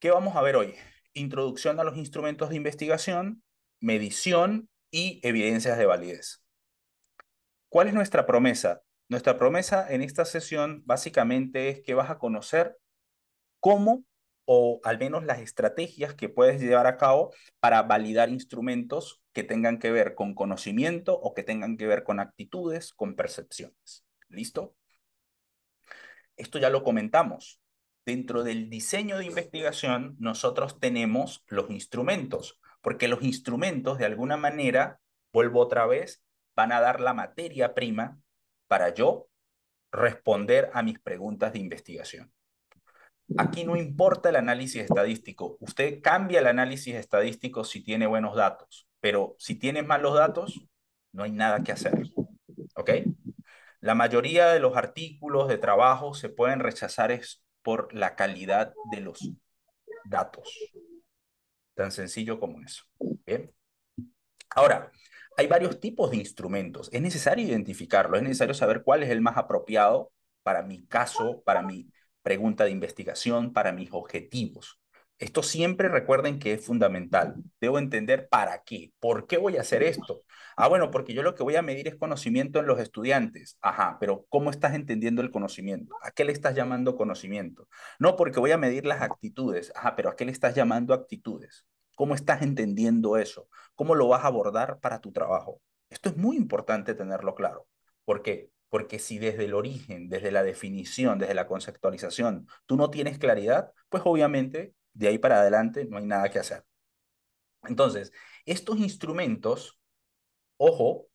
¿Qué vamos a ver hoy? Introducción a los instrumentos de investigación, medición y evidencias de validez. ¿Cuál es nuestra promesa? Nuestra promesa en esta sesión básicamente es que vas a conocer cómo o al menos las estrategias que puedes llevar a cabo para validar instrumentos que tengan que ver con conocimiento o que tengan que ver con actitudes, con percepciones. ¿Listo? Esto ya lo comentamos dentro del diseño de investigación nosotros tenemos los instrumentos, porque los instrumentos de alguna manera, vuelvo otra vez, van a dar la materia prima para yo responder a mis preguntas de investigación. Aquí no importa el análisis estadístico. Usted cambia el análisis estadístico si tiene buenos datos, pero si tiene malos datos, no hay nada que hacer. ¿Ok? La mayoría de los artículos de trabajo se pueden rechazar por la calidad de los datos. Tan sencillo como eso. Ahora, hay varios tipos de instrumentos. Es necesario identificarlo, es necesario saber cuál es el más apropiado para mi caso, para mi pregunta de investigación, para mis objetivos. Esto siempre recuerden que es fundamental. Debo entender para qué. ¿Por qué voy a hacer esto? Ah, bueno, porque yo lo que voy a medir es conocimiento en los estudiantes. Ajá, pero ¿cómo estás entendiendo el conocimiento? ¿A qué le estás llamando conocimiento? No, porque voy a medir las actitudes. Ajá, pero ¿a qué le estás llamando actitudes? ¿Cómo estás entendiendo eso? ¿Cómo lo vas a abordar para tu trabajo? Esto es muy importante tenerlo claro. ¿Por qué? Porque si desde el origen, desde la definición, desde la conceptualización, tú no tienes claridad, pues obviamente de ahí para adelante no hay nada que hacer. Entonces, estos instrumentos, ojo,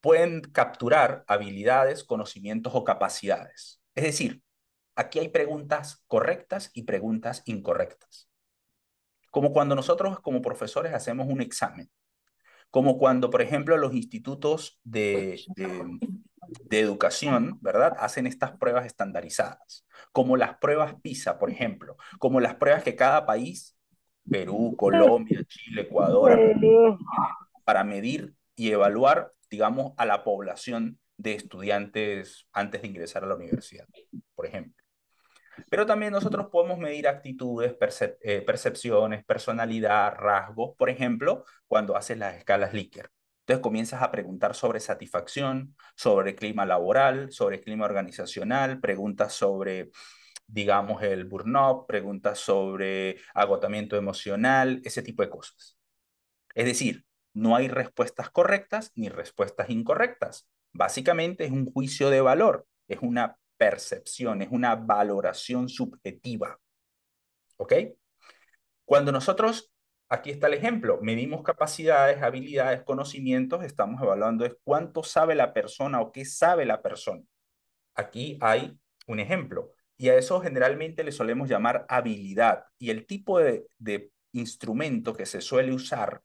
pueden capturar habilidades, conocimientos o capacidades. Es decir, aquí hay preguntas correctas y preguntas incorrectas. Como cuando nosotros como profesores hacemos un examen. Como cuando, por ejemplo, los institutos de, de educación, ¿verdad? Hacen estas pruebas estandarizadas, como las pruebas PISA, por ejemplo, como las pruebas que cada país, Perú, Colombia, Chile, Ecuador, para medir y evaluar, digamos, a la población de estudiantes antes de ingresar a la universidad, por ejemplo. Pero también nosotros podemos medir actitudes, eh, percepciones, personalidad, rasgos, por ejemplo, cuando hacen las escalas Likert. Entonces comienzas a preguntar sobre satisfacción, sobre clima laboral, sobre clima organizacional, preguntas sobre digamos, el burnout, preguntas sobre agotamiento emocional, ese tipo de cosas. Es decir, no hay respuestas correctas ni respuestas incorrectas. Básicamente es un juicio de valor, es una percepción, es una valoración subjetiva. ¿Ok? Cuando nosotros Aquí está el ejemplo. Medimos capacidades, habilidades, conocimientos. Estamos evaluando es cuánto sabe la persona o qué sabe la persona. Aquí hay un ejemplo. Y a eso generalmente le solemos llamar habilidad. Y el tipo de, de instrumento que se suele usar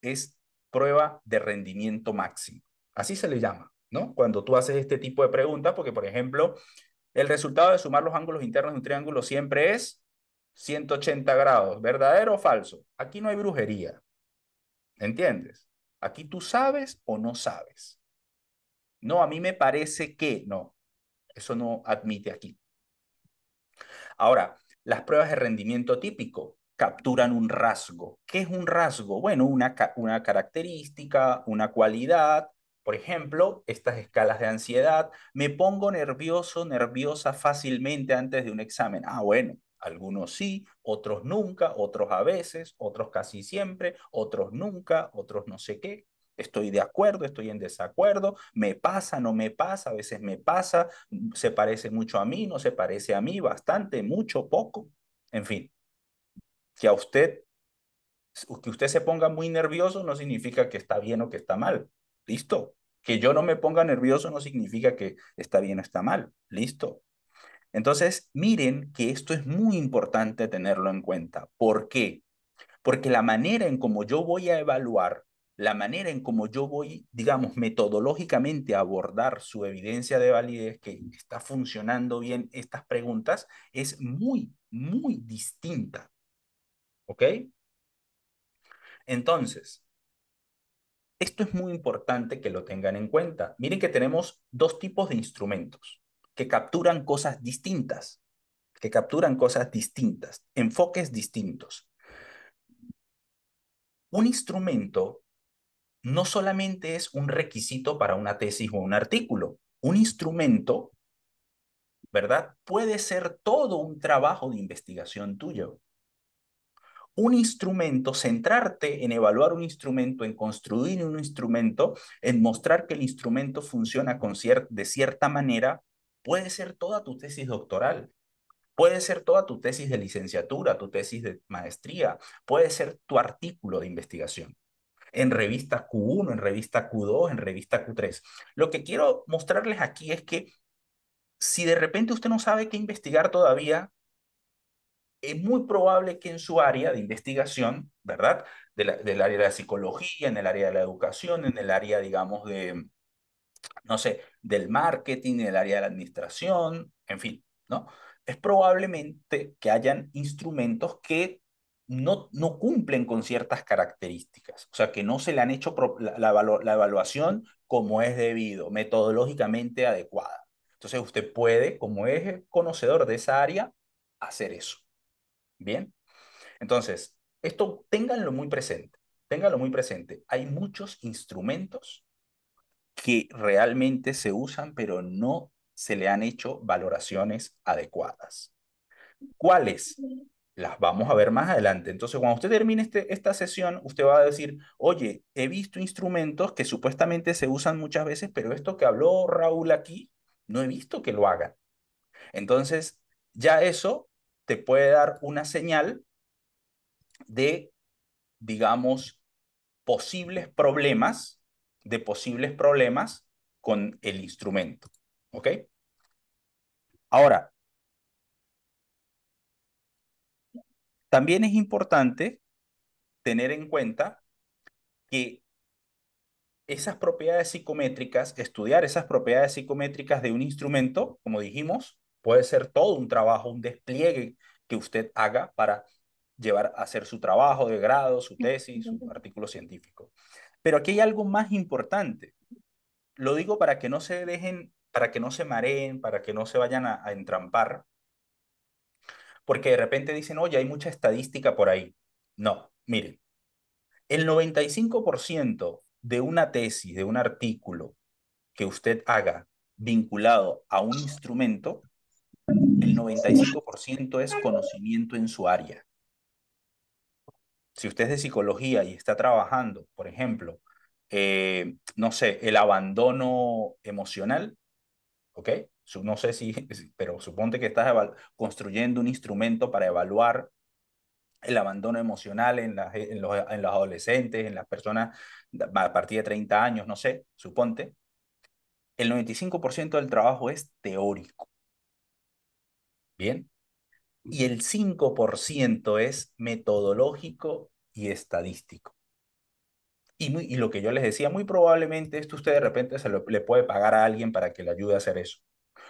es prueba de rendimiento máximo. Así se le llama, ¿no? Cuando tú haces este tipo de preguntas, porque por ejemplo, el resultado de sumar los ángulos internos de un triángulo siempre es 180 grados, verdadero o falso. Aquí no hay brujería. ¿Entiendes? Aquí tú sabes o no sabes. No, a mí me parece que no. Eso no admite aquí. Ahora, las pruebas de rendimiento típico capturan un rasgo. ¿Qué es un rasgo? Bueno, una, una característica, una cualidad. Por ejemplo, estas escalas de ansiedad. Me pongo nervioso, nerviosa fácilmente antes de un examen. Ah, bueno, algunos sí, otros nunca, otros a veces, otros casi siempre, otros nunca, otros no sé qué. Estoy de acuerdo, estoy en desacuerdo, me pasa, no me pasa, a veces me pasa, se parece mucho a mí, no se parece a mí, bastante, mucho, poco, en fin. Que a usted, que usted se ponga muy nervioso no significa que está bien o que está mal. Listo. Que yo no me ponga nervioso no significa que está bien o está mal. Listo. Entonces, miren que esto es muy importante tenerlo en cuenta. ¿Por qué? Porque la manera en cómo yo voy a evaluar, la manera en cómo yo voy, digamos, metodológicamente a abordar su evidencia de validez, que está funcionando bien estas preguntas, es muy, muy distinta. ¿Ok? Entonces, esto es muy importante que lo tengan en cuenta. Miren que tenemos dos tipos de instrumentos que capturan cosas distintas, que capturan cosas distintas, enfoques distintos. Un instrumento no solamente es un requisito para una tesis o un artículo, un instrumento, ¿verdad? Puede ser todo un trabajo de investigación tuyo un instrumento, centrarte en evaluar un instrumento, en construir un instrumento, en mostrar que el instrumento funciona de cierta manera, Puede ser toda tu tesis doctoral, puede ser toda tu tesis de licenciatura, tu tesis de maestría, puede ser tu artículo de investigación en revista Q1, en revista Q2, en revista Q3. Lo que quiero mostrarles aquí es que si de repente usted no sabe qué investigar todavía, es muy probable que en su área de investigación, ¿verdad? del área de la psicología, en el área de la educación, en el área, digamos, de, no sé, del marketing, del área de la administración, en fin, ¿no? Es probablemente que hayan instrumentos que no, no cumplen con ciertas características, o sea, que no se le han hecho la, la evaluación como es debido, metodológicamente adecuada. Entonces usted puede, como es conocedor de esa área, hacer eso. Bien. Entonces, esto ténganlo muy presente, ténganlo muy presente. Hay muchos instrumentos que realmente se usan, pero no se le han hecho valoraciones adecuadas. ¿Cuáles? Las vamos a ver más adelante. Entonces, cuando usted termine este, esta sesión, usted va a decir, oye, he visto instrumentos que supuestamente se usan muchas veces, pero esto que habló Raúl aquí, no he visto que lo hagan. Entonces, ya eso te puede dar una señal de, digamos, posibles problemas de posibles problemas con el instrumento. ¿Ok? Ahora, también es importante tener en cuenta que esas propiedades psicométricas, estudiar esas propiedades psicométricas de un instrumento, como dijimos, puede ser todo un trabajo, un despliegue que usted haga para llevar a hacer su trabajo de grado, su tesis, su artículo científico. Pero aquí hay algo más importante. Lo digo para que no se dejen, para que no se mareen, para que no se vayan a, entrampar. Porque de repente dicen, oye, hay mucha estadística por ahí. No, miren, el 95% de una tesis, de un artículo que usted haga vinculado a un instrumento, el 95% es conocimiento en su área. Si usted es de psicología y está trabajando, por ejemplo, eh, no sé, el abandono emocional, ¿ok? No sé si, pero suponte que estás construyendo un instrumento para evaluar el abandono emocional en, las, en, los, en, los, adolescentes, en las personas a partir de 30 años, no sé, suponte, el 95% del trabajo es teórico. Bien. Y el 5% es metodológico y estadístico. Y, lo que yo les decía, muy probablemente esto usted de repente se le puede pagar a alguien para que le ayude a hacer eso.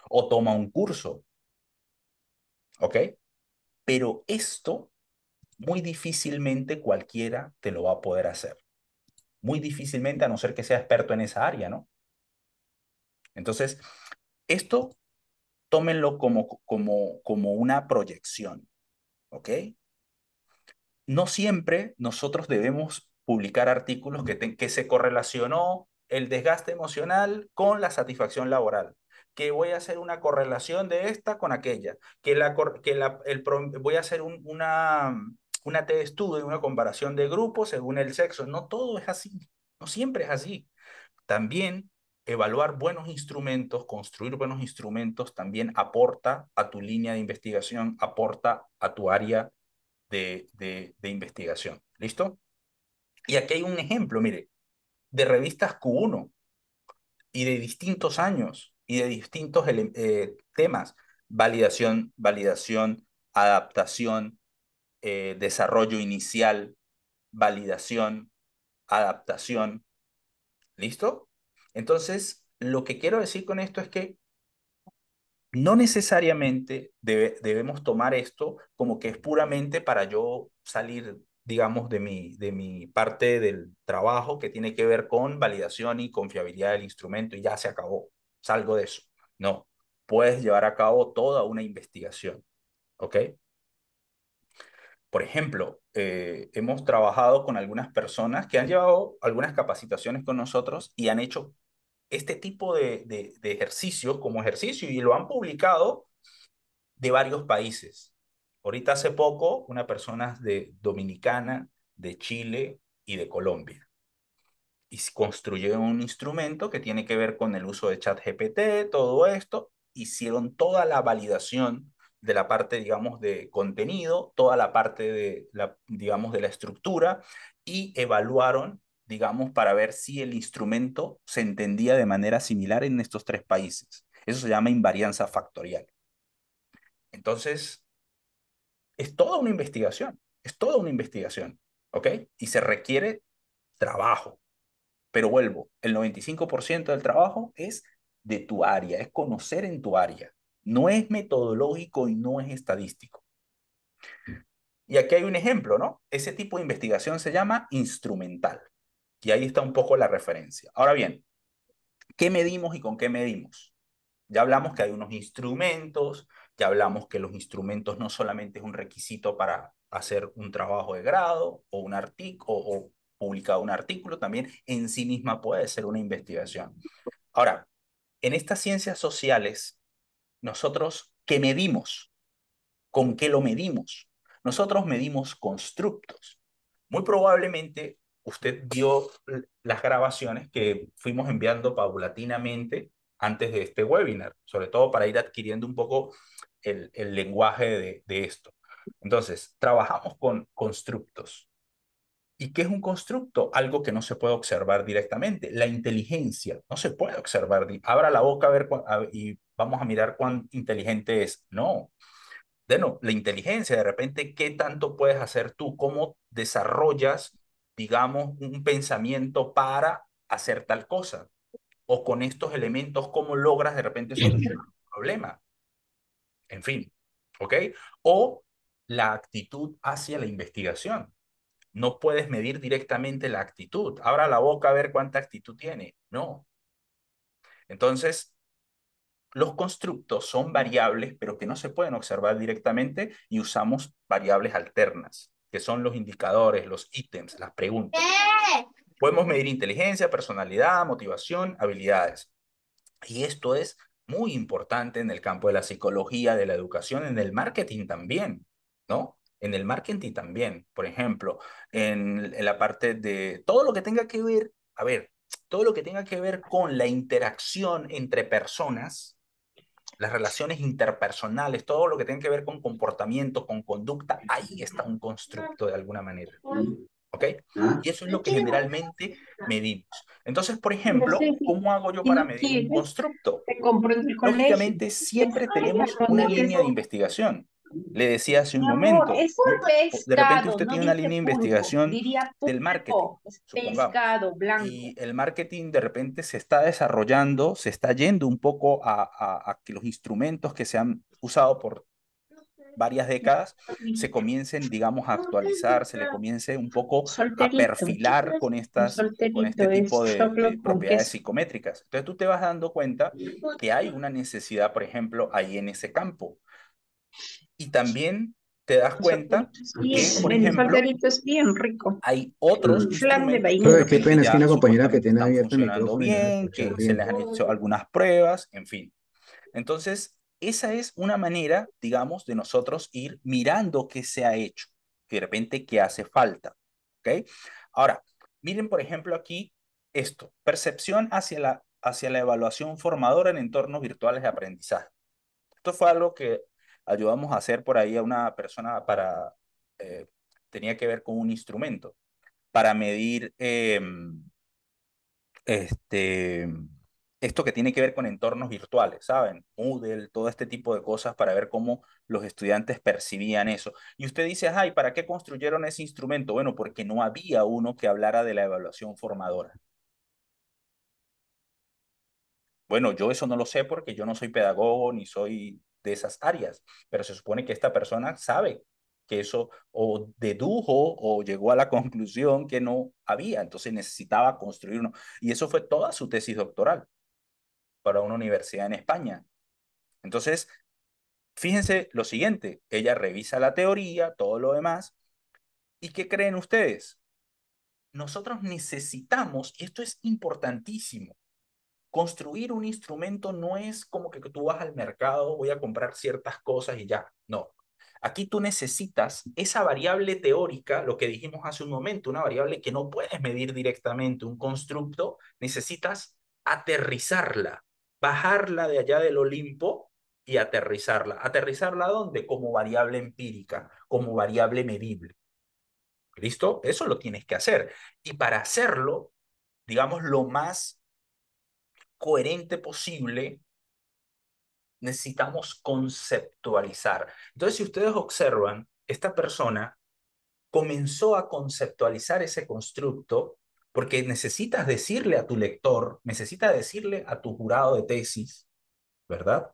O toma un curso. ¿Ok? Pero esto muy difícilmente cualquiera te lo va a poder hacer. Muy difícilmente, a no ser que sea experto en esa área, ¿no? Entonces, esto tómenlo como, como, como una proyección. ¿Ok? no siempre nosotros debemos publicar artículos que, que se correlacionó el desgaste emocional con la satisfacción laboral que voy a hacer una correlación de esta con aquella, que, la, que la, voy a hacer una, una T de estudio, una comparación de grupos según el sexo. No todo es así, no siempre es así. También evaluar buenos instrumentos, construir buenos instrumentos, también aporta a tu línea de investigación, aporta a tu área de, investigación. ¿Listo? Y aquí hay un ejemplo, mire, de revistas Q1 y de distintos años y de distintos eh, temas, validación, validación, adaptación, eh, desarrollo inicial, validación, adaptación. ¿Listo? Entonces, lo que quiero decir con esto es que no necesariamente debemos tomar esto como que es puramente para yo salir, digamos, de mi, de mi parte del trabajo que tiene que ver con validación y confiabilidad del instrumento y ya se acabó, salgo de eso. No, puedes llevar a cabo toda una investigación. ¿Ok? Por ejemplo, eh, hemos trabajado con algunas personas que han llevado algunas capacitaciones con nosotros y han hecho este tipo de, de, ejercicios como ejercicio y lo han publicado de varios países. Ahorita hace poco, una persona de Dominicana, de Chile y de Colombia. Y construyeron un instrumento que tiene que ver con el uso de ChatGPT, todo esto. Hicieron toda la validación de la parte, digamos, de contenido, toda la parte de la, digamos, de la estructura y evaluaron digamos, para ver si el instrumento se entendía de manera similar en estos tres países. Eso se llama invarianza factorial. Entonces, es toda una investigación, es toda una investigación, ¿ok? Y se requiere trabajo. Pero vuelvo, el 95% del trabajo es de tu área, es conocer en tu área. No es metodológico y no es estadístico. Y aquí hay un ejemplo, ¿no? Ese tipo de investigación se llama instrumental. Y ahí está un poco la referencia. Ahora bien, ¿qué medimos y con qué medimos? Ya hablamos que hay unos instrumentos, ya hablamos que los instrumentos no solamente es un requisito para hacer un trabajo de grado o un artículo o publicar un artículo, también en sí misma puede ser una investigación. Ahora, en estas ciencias sociales, nosotros, ¿qué medimos? ¿Con qué lo medimos? Nosotros medimos constructos. Muy probablemente usted vio las grabaciones que fuimos enviando paulatinamente antes de este webinar, sobre todo para ir adquiriendo un poco el, lenguaje de, esto. Entonces, trabajamos con constructos. ¿Y qué es un constructo? Algo que no se puede observar directamente. La inteligencia no se puede observar. Abra la boca a ver y vamos a mirar cuán inteligente es. No. Bueno, la inteligencia, de repente, ¿qué tanto puedes hacer tú? ¿Cómo desarrollas digamos, un pensamiento para hacer tal cosa? O con estos elementos, ¿cómo logras de repente solucionar un problema? En fin, ¿ok? O la actitud hacia la investigación. No puedes medir directamente la actitud. Abra la boca a ver cuánta actitud tiene. No. Entonces, los constructos son variables, pero que no se pueden observar directamente y usamos variables alternas que son los indicadores, los ítems, las preguntas. Podemos medir inteligencia, personalidad, motivación, habilidades. Y esto es muy importante en el campo de la psicología, de la educación, en el marketing también, ¿no? En el marketing también, por ejemplo, en, la parte de todo lo que tenga que ver, a ver, todo lo que tenga que ver con la interacción entre personas, las relaciones interpersonales, todo lo que tiene que ver con comportamiento, con conducta, ahí está un constructo de alguna manera. ¿Ok? Ah. Y eso es lo que generalmente ah. medimos. Entonces, por ejemplo, ¿cómo hago yo para medir un constructo? Lógicamente siempre tenemos una línea de investigación le decía hace un momento. de repente usted tiene una línea de investigación del marketing. Y el marketing de repente se está desarrollando, se está yendo un poco a, a, que los instrumentos que se han usado por varias décadas se comiencen, digamos, a actualizar, se le comience un poco a perfilar con, estas, con este tipo de, de, propiedades psicométricas. Entonces tú te vas dando cuenta que hay una necesidad, por ejemplo, ahí en ese campo. Y también te das cuenta que, es bien rico. hay otros pena, es que una compañera que tiene abierto el micrófono. Bien, que se les han hecho algunas pruebas, en fin. Entonces, esa es una manera, digamos, de nosotros ir mirando qué se ha hecho, que de repente qué hace falta. Ahora, miren, por ejemplo, aquí esto, percepción hacia la, hacia la evaluación formadora en entornos virtuales de aprendizaje. Esto fue algo que ayudamos a hacer por ahí a una persona para, eh, tenía que ver con un instrumento, para medir em, este, esto que tiene que ver con entornos virtuales, ¿saben? Moodle, todo este tipo de cosas para ver cómo los estudiantes percibían eso. Y usted dice, ay, ¿para qué construyeron ese instrumento? Bueno, porque no había uno que hablara de la evaluación formadora. Bueno, yo eso no lo sé porque yo no soy pedagogo ni soy de esas áreas, pero se supone que esta persona sabe que eso o dedujo o llegó a la conclusión que no había, entonces necesitaba construir uno. Y eso fue toda su tesis doctoral para una universidad en España. Entonces, fíjense lo siguiente, ella revisa la teoría, todo lo demás, ¿y qué creen ustedes? Nosotros necesitamos, y esto es importantísimo, construir un instrumento no es como que tú vas al mercado, voy a comprar ciertas cosas y ya. No. Aquí tú necesitas esa variable teórica, lo que dijimos hace un momento, una variable que no puedes medir directamente, un constructo, necesitas aterrizarla, bajarla de allá del Olimpo y aterrizarla. ¿Aterrizarla dónde? Como variable empírica, como variable medible. ¿Listo? Eso lo tienes que hacer. Y para hacerlo, digamos, lo más coherente posible, necesitamos conceptualizar. Entonces, si ustedes observan, esta persona comenzó a conceptualizar ese constructo porque necesitas decirle a tu lector, necesitas decirle a tu jurado de tesis, ¿verdad?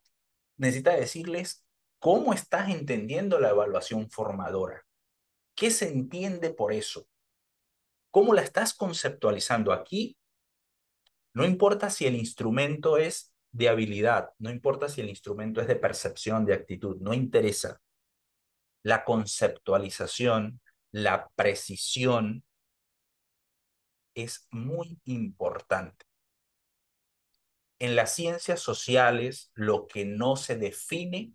Necesitas decirles cómo estás entendiendo la evaluación formadora. ¿Qué se entiende por eso? ¿Cómo la estás conceptualizando? Aquí no importa si el instrumento es de habilidad, no importa si el instrumento es de percepción, de actitud, no interesa. La conceptualización, la precisión es muy importante. En las ciencias sociales, lo que no se define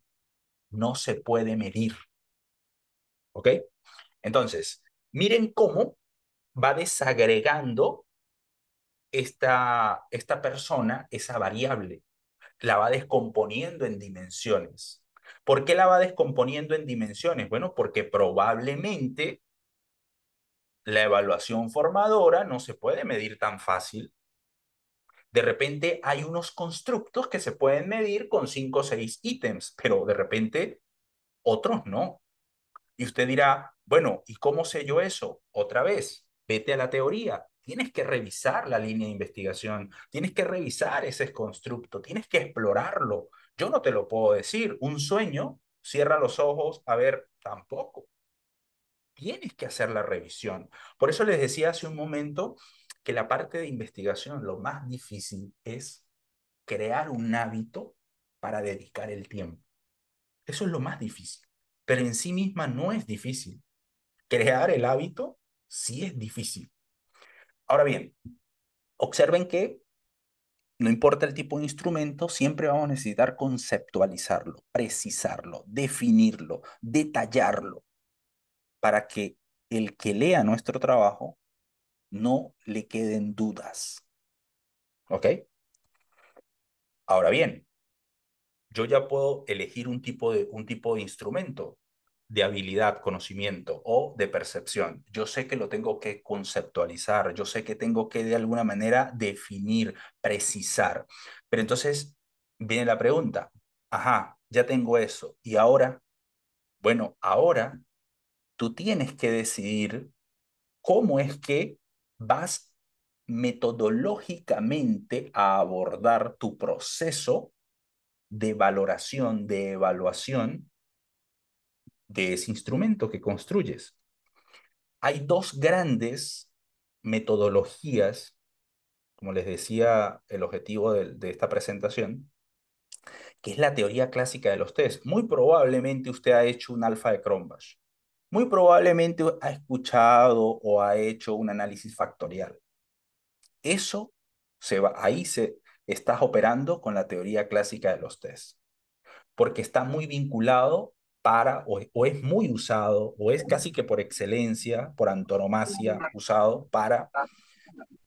no se puede medir. ¿Ok? Entonces, miren cómo va desagregando esta, esta persona, esa variable, la va descomponiendo en dimensiones. ¿Por qué la va descomponiendo en dimensiones? Bueno, porque probablemente la evaluación formadora no se puede medir tan fácil. De repente hay unos constructos que se pueden medir con cinco o seis ítems, pero de repente otros no. Y usted dirá, bueno, ¿y cómo sé yo eso? Otra vez, vete a la teoría, tienes que revisar la línea de investigación, tienes que revisar ese constructo, tienes que explorarlo. Yo no te lo puedo decir. Un sueño, cierra los ojos, a ver, tampoco. Tienes que hacer la revisión. Por eso les decía hace un momento que la parte de investigación, lo más difícil es crear un hábito para dedicar el tiempo. Eso es lo más difícil. Pero en sí misma no es difícil. Crear el hábito sí es difícil. Ahora bien, observen que no importa el tipo de instrumento, siempre vamos a necesitar conceptualizarlo, precisarlo, definirlo, detallarlo, para que el que lea nuestro trabajo no le queden dudas. ¿Ok? Ahora bien, yo ya puedo elegir un tipo de, un tipo de instrumento de habilidad, conocimiento o de percepción. Yo sé que lo tengo que conceptualizar, yo sé que tengo que de alguna manera definir, precisar. Pero entonces viene la pregunta, ajá, ya tengo eso. ¿Y ahora? Bueno, ahora tú tienes que decidir cómo es que vas metodológicamente a abordar tu proceso de valoración, de evaluación de ese instrumento que construyes. Hay dos grandes metodologías, como les decía, el objetivo de, esta presentación, que es la teoría clásica de los test. Muy probablemente usted ha hecho un alfa de Cronbach. Muy probablemente ha escuchado o ha hecho un análisis factorial. Eso se ahí se estás operando con la teoría clásica de los test, porque está muy vinculado para o, es muy usado o es casi que por excelencia, por antonomasia, usado para ah.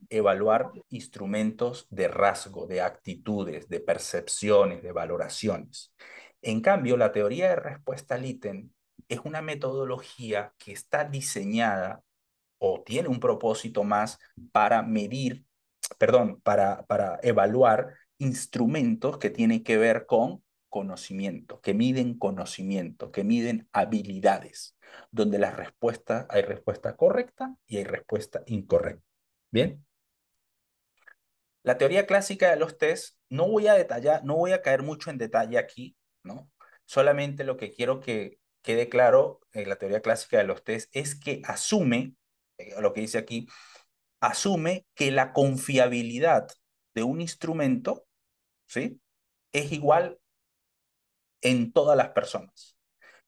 evaluar instrumentos de rasgo, de actitudes, de percepciones, de valoraciones. En cambio, la teoría de respuesta al ítem es una metodología que está diseñada o tiene un propósito más para medir, perdón, para, para evaluar instrumentos que tienen que ver con conocimiento, que miden conocimiento, que miden habilidades, donde la respuesta, hay respuesta correcta y hay respuesta incorrecta. ¿Bien? La teoría clásica de los test, no voy a detallar, no voy a caer mucho en detalle aquí, ¿no? Solamente lo que quiero que quede claro en la teoría clásica de los test es que asume, eh, lo que dice aquí, asume que la confiabilidad de un instrumento, ¿sí? Es igual en todas las personas.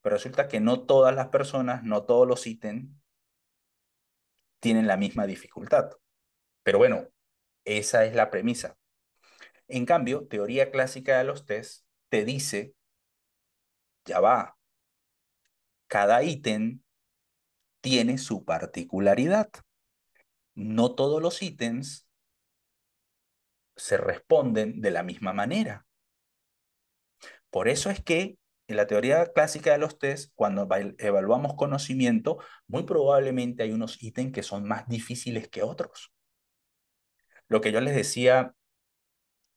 Pero resulta que no todas las personas, no todos los ítems tienen la misma dificultad. Pero bueno, esa es la premisa. En cambio, teoría clásica de los test te dice, ya va, cada ítem tiene su particularidad. No todos los ítems se responden de la misma manera. Por eso es que en la teoría clásica de los test, cuando evaluamos conocimiento, muy probablemente hay unos ítems que son más difíciles que otros. Lo que yo les decía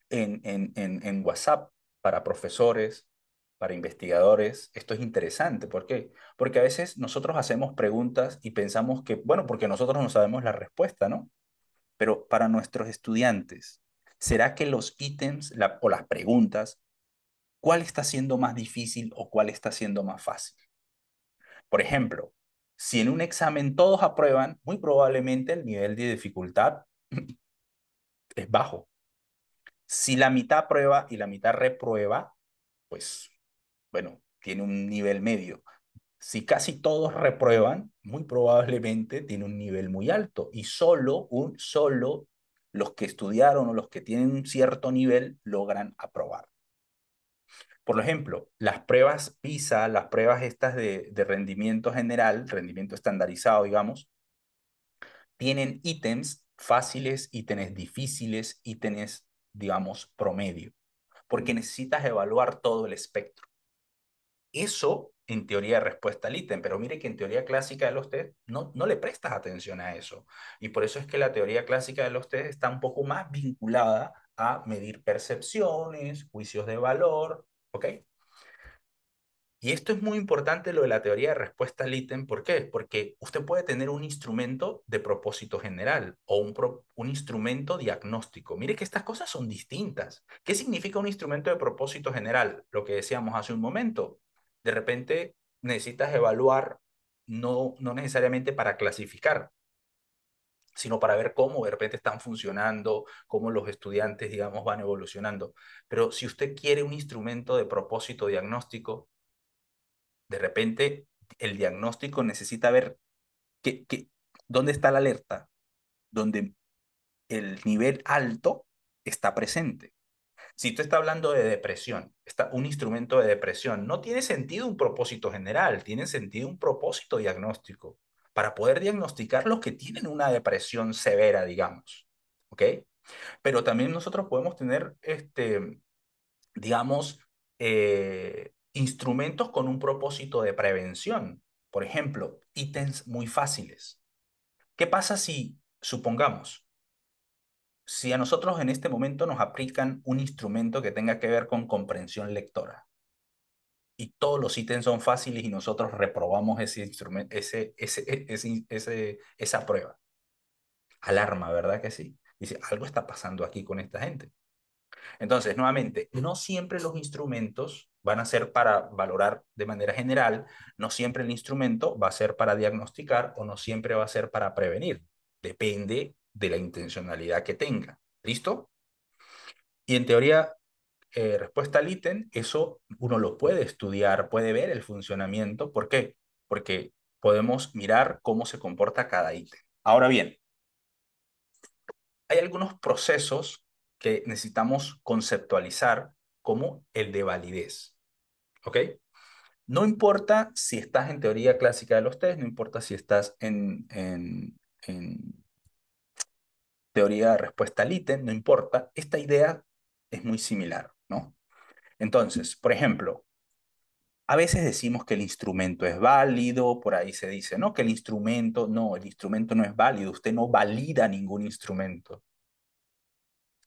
en, en, WhatsApp para profesores, para investigadores, esto es interesante. ¿Por qué? Porque a veces nosotros hacemos preguntas y pensamos que, bueno, porque nosotros no sabemos la respuesta, ¿no? Pero para nuestros estudiantes, ¿será que los ítems o las preguntas cuál está siendo más difícil o cuál está siendo más fácil. Por ejemplo, si en un examen todos aprueban, muy probablemente el nivel de dificultad es bajo. Si la mitad aprueba y la mitad reprueba, pues, bueno, tiene un nivel medio. Si casi todos reprueban, muy probablemente tiene un nivel muy alto y solo solo los que estudiaron o los que tienen un cierto nivel logran aprobar. Por ejemplo, las pruebas PISA, las pruebas estas de, rendimiento general, rendimiento estandarizado, digamos, tienen ítems fáciles, ítems difíciles, ítems, digamos, promedio, porque necesitas evaluar todo el espectro. Eso en teoría de respuesta al ítem, pero mire que en teoría clásica de los test no, no le prestas atención a eso. Y por eso es que la teoría clásica de los test está un poco más vinculada a medir percepciones, juicios de valor, ¿Ok? Y esto es muy importante lo de la teoría de respuesta al ítem. ¿Por qué? Porque usted puede tener un instrumento de propósito general o un, instrumento diagnóstico. Mire que estas cosas son distintas. ¿Qué significa un instrumento de propósito general? Lo que decíamos hace un momento. De repente necesitas evaluar, no necesariamente para clasificar, sino para ver cómo de repente están funcionando, cómo los estudiantes, digamos, van evolucionando. Pero si usted quiere un instrumento de propósito diagnóstico, de repente el diagnóstico necesita ver dónde está la alerta, dónde el nivel alto está presente. Si usted está hablando de depresión, está un instrumento de depresión, no tiene sentido un propósito general, tiene sentido un propósito diagnóstico para poder diagnosticar los que tienen una depresión severa, digamos. ¿Ok? Pero también nosotros podemos tener, este, digamos, eh, instrumentos con un propósito de prevención. Por ejemplo, ítems muy fáciles. ¿Qué pasa si, supongamos, si a nosotros en este momento nos aplican un instrumento que tenga que ver con comprensión lectora? y todos los ítems son fáciles y nosotros reprobamos ese instrumento, ese, esa prueba. Alarma, ¿verdad que sí? Dice, algo está pasando aquí con esta gente. Entonces, nuevamente, no siempre los instrumentos van a ser para valorar de manera general, no siempre el instrumento va a ser para diagnosticar o no siempre va a ser para prevenir. Depende de la intencionalidad que tenga. ¿Listo? Y en teoría, eh, respuesta al ítem, eso uno lo puede estudiar, puede ver el funcionamiento. ¿Por qué? Porque podemos mirar cómo se comporta cada ítem. Ahora bien, hay algunos procesos que necesitamos conceptualizar como el de validez. ¿Ok? No importa si estás en teoría clásica de los test, no importa si estás en, en teoría de respuesta al ítem, no importa, esta idea es muy similar. Entonces, por ejemplo, a veces decimos que el instrumento es válido, por ahí se dice, no, que el instrumento, no, el instrumento no es válido, usted no valida ningún instrumento.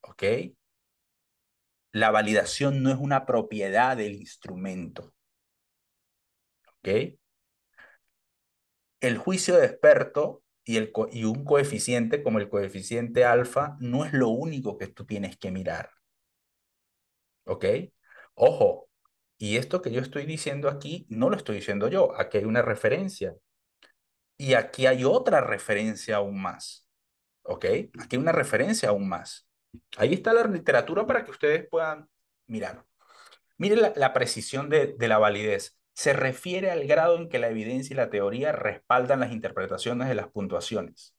¿Ok? La validación no es una propiedad del instrumento. ¿Ok? El juicio de experto y, y un coeficiente como el coeficiente alfa no es lo único que tú tienes que mirar. ¿Ok? Ojo, y esto que yo estoy diciendo aquí no lo estoy diciendo yo, aquí hay una referencia. Y aquí hay otra referencia aún más. ¿Ok? Aquí hay una referencia aún más. Ahí está la literatura para que ustedes puedan mirar. Miren la, precisión de, de la validez se refiere al grado en que la evidencia y la teoría respaldan las interpretaciones de las puntuaciones.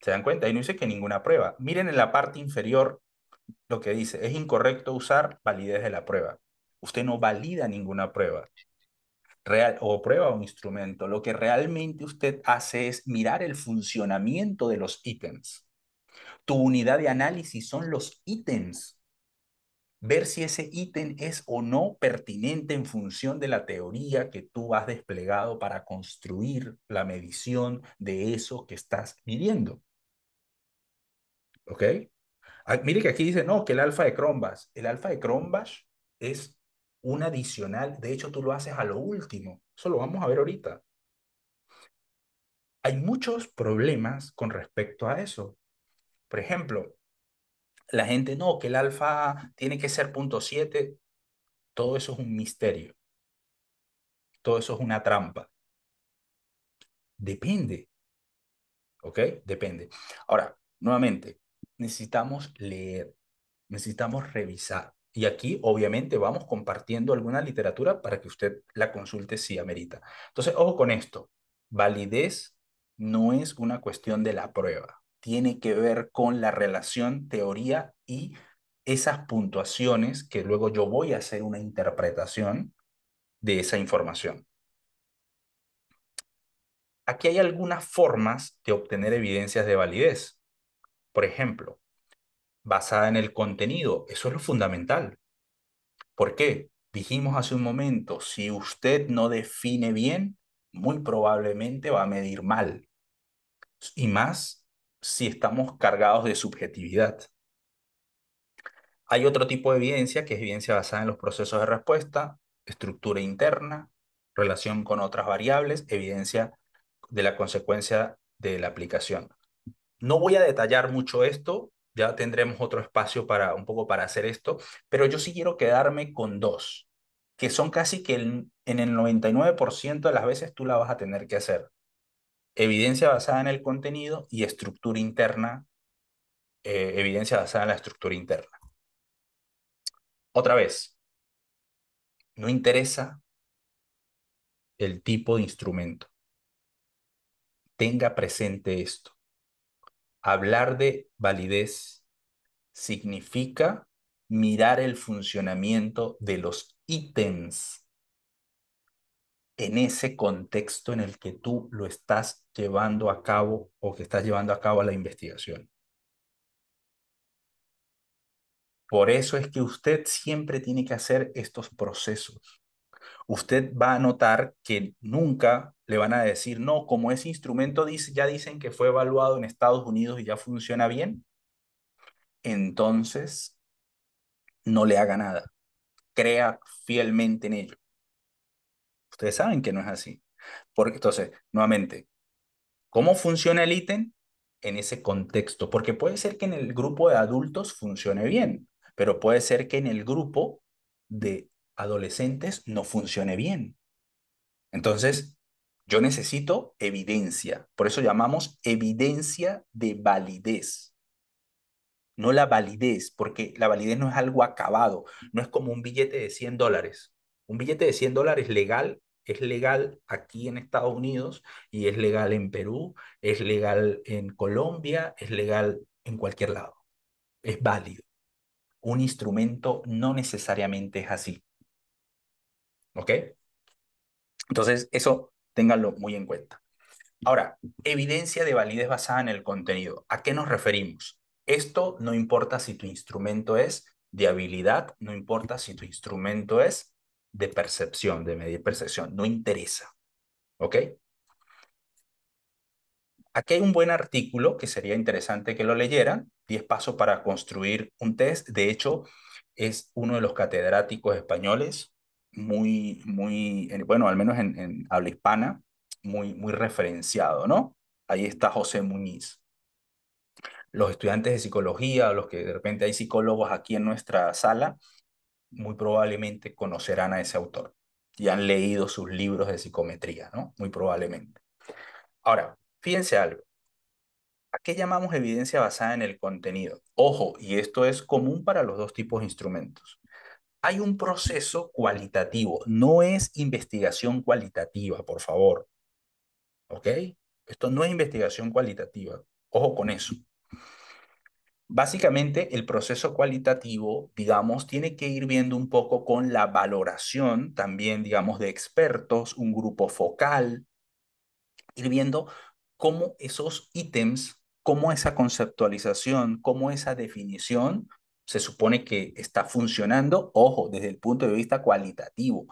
¿Se dan cuenta? Ahí no dice que ninguna prueba. Miren en la parte inferior lo que dice, es incorrecto usar validez de la prueba. Usted no valida ninguna prueba real o prueba o instrumento. Lo que realmente usted hace es mirar el funcionamiento de los ítems. Tu unidad de análisis son los ítems. Ver si ese ítem es o no pertinente en función de la teoría que tú has desplegado para construir la medición de eso que estás midiendo. ¿Ok? Ah, mire que aquí dice, no, que el alfa de Cronbach. El alfa de Cronbach es un adicional. De hecho, tú lo haces a lo último. Eso lo vamos a ver ahorita. Hay muchos problemas con respecto a eso. Por ejemplo, la gente, no, que el alfa tiene que ser punto 7. Todo eso es un misterio. Todo eso es una trampa. Depende. ¿Ok? Depende. Ahora, nuevamente, necesitamos leer, necesitamos revisar. Y aquí, obviamente, vamos compartiendo alguna literatura para que usted la consulte si amerita. Entonces, ojo con esto. Validez no es una cuestión de la prueba. Tiene que ver con la relación teoría y esas puntuaciones que luego yo voy a hacer una interpretación de esa información. Aquí hay algunas formas de obtener evidencias de validez por ejemplo, basada en el contenido. Eso es lo fundamental. ¿Por qué? Dijimos hace un momento, si usted no define bien, muy probablemente va a medir mal. Y más si estamos cargados de subjetividad. Hay otro tipo de evidencia que es evidencia basada en los procesos de respuesta, estructura interna, relación con otras variables, evidencia de la consecuencia de la aplicación. No voy a detallar mucho esto, ya tendremos otro espacio para un poco para hacer esto, pero yo sí quiero quedarme con dos, que son casi que el, en el 99% de las veces tú la vas a tener que hacer. Evidencia basada en el contenido y estructura interna, eh, evidencia basada en la estructura interna. Otra vez, no interesa el tipo de instrumento. Tenga presente esto hablar de validez significa mirar el funcionamiento de los ítems en ese contexto en el que tú lo estás llevando a cabo o que estás llevando a cabo la investigación. Por eso es que usted siempre tiene que hacer estos procesos. Usted va a notar que nunca le van a decir, no, como ese instrumento dice, ya dicen que fue evaluado en Estados Unidos y ya funciona bien, entonces no le haga nada. Crea fielmente en ello. Ustedes saben que no es así. Porque entonces, nuevamente, ¿cómo funciona el ítem en ese contexto? Porque puede ser que en el grupo de adultos funcione bien, pero puede ser que en el grupo de adolescentes no funcione bien. Entonces, yo necesito evidencia, por eso llamamos evidencia de validez. No la validez, porque la validez no es algo acabado, no es como un billete de 100 dólares. Un billete de 100 dólares legal es legal aquí en Estados Unidos y es legal en Perú, es legal en Colombia, es legal en cualquier lado. Es válido. Un instrumento no necesariamente es así. ¿Ok? Entonces, eso Ténganlo muy en cuenta. Ahora, evidencia de validez basada en el contenido. ¿A qué nos referimos? Esto no importa si tu instrumento es de habilidad, no importa si tu instrumento es de percepción, de medir percepción, no interesa. ¿Ok? Aquí hay un buen artículo que sería interesante que lo leyeran, 10 pasos para construir un test. De hecho, es uno de los catedráticos españoles, muy, muy, bueno, al menos en, habla hispana, muy, muy referenciado, ¿no? Ahí está José Muñiz. Los estudiantes de psicología, los que de repente hay psicólogos aquí en nuestra sala, muy probablemente conocerán a ese autor y han leído sus libros de psicometría, ¿no? Muy probablemente. Ahora, fíjense algo. ¿A qué llamamos evidencia basada en el contenido? Ojo, y esto es común para los dos tipos de instrumentos hay un proceso cualitativo, no es investigación cualitativa, por favor. ¿Ok? Esto no es investigación cualitativa. Ojo con eso. Básicamente, el proceso cualitativo, digamos, tiene que ir viendo un poco con la valoración también, digamos, de expertos, un grupo focal, ir viendo cómo esos ítems, cómo esa conceptualización, cómo esa definición se supone que está funcionando, ojo, desde el punto de vista cualitativo,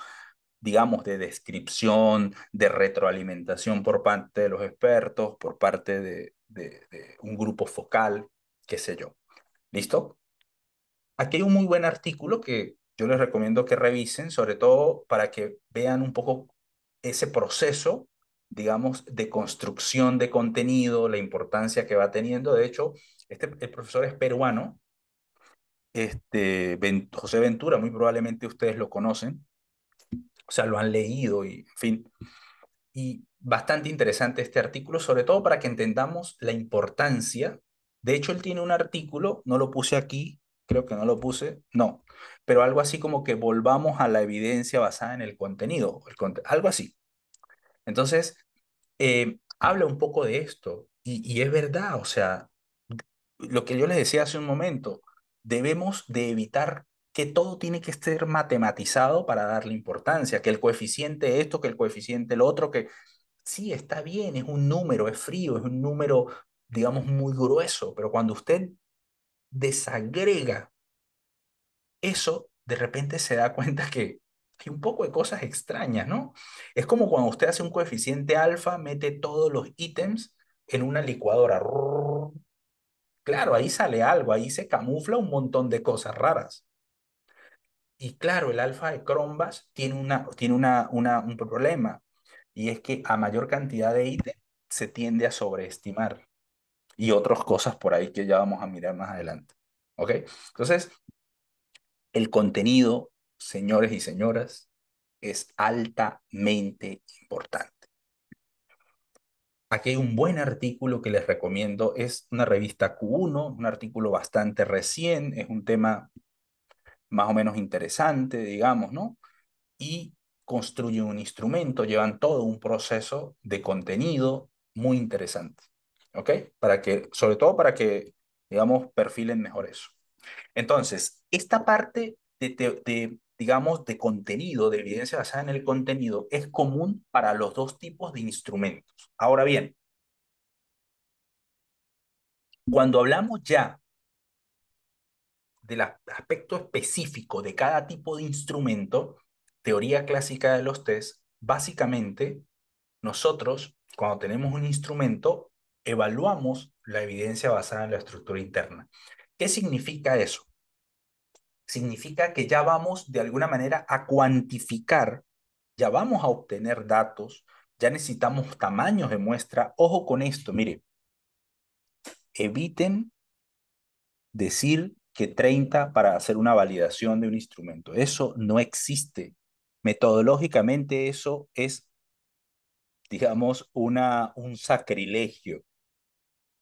digamos, de descripción, de retroalimentación por parte de los expertos, por parte de, de, un grupo focal, qué sé yo. ¿Listo? Aquí hay un muy buen artículo que yo les recomiendo que revisen, sobre todo para que vean un poco ese proceso, digamos, de construcción de contenido, la importancia que va teniendo. De hecho, este, el profesor es peruano, este, José Ventura, muy probablemente ustedes lo conocen, o sea, lo han leído y, en fin. Y bastante interesante este artículo, sobre todo para que entendamos la importancia. De hecho, él tiene un artículo, no lo puse aquí, creo que no lo puse, no, pero algo así como que volvamos a la evidencia basada en el contenido, el algo así. Entonces, eh, habla un poco de esto y, y es verdad, o sea, lo que yo les decía hace un momento, debemos de evitar que todo tiene que ser matematizado para darle importancia, que el coeficiente esto, que el coeficiente lo otro, que sí, está bien, es un número, es frío, es un número, digamos, muy grueso, pero cuando usted desagrega eso, de repente se da cuenta que hay un poco de cosas extrañas, ¿no? Es como cuando usted hace un coeficiente alfa, mete todos los ítems en una licuadora. Claro, ahí sale algo, ahí se camufla un montón de cosas raras. Y claro, el alfa de crombas tiene, una, tiene una, una, un problema, y es que a mayor cantidad de ítems se tiende a sobreestimar. Y otras cosas por ahí que ya vamos a mirar más adelante. ¿Ok? Entonces, el contenido, señores y señoras, es altamente importante. Aquí hay un buen artículo que les recomiendo, es una revista Q1, un artículo bastante recién, es un tema más o menos interesante, digamos, ¿no? Y construyen un instrumento, llevan todo un proceso de contenido muy interesante, ¿ok? Para que, sobre todo para que, digamos, perfilen mejor eso. Entonces, esta parte de digamos, de contenido, de evidencia basada en el contenido, es común para los dos tipos de instrumentos. Ahora bien, cuando hablamos ya del aspecto específico de cada tipo de instrumento, teoría clásica de los test, básicamente nosotros, cuando tenemos un instrumento, evaluamos la evidencia basada en la estructura interna. ¿Qué significa eso? significa que ya vamos de alguna manera a cuantificar, ya vamos a obtener datos, ya necesitamos tamaños de muestra. Ojo con esto, mire, eviten decir que 30 para hacer una validación de un instrumento. Eso no existe. Metodológicamente eso es, digamos, una, un sacrilegio.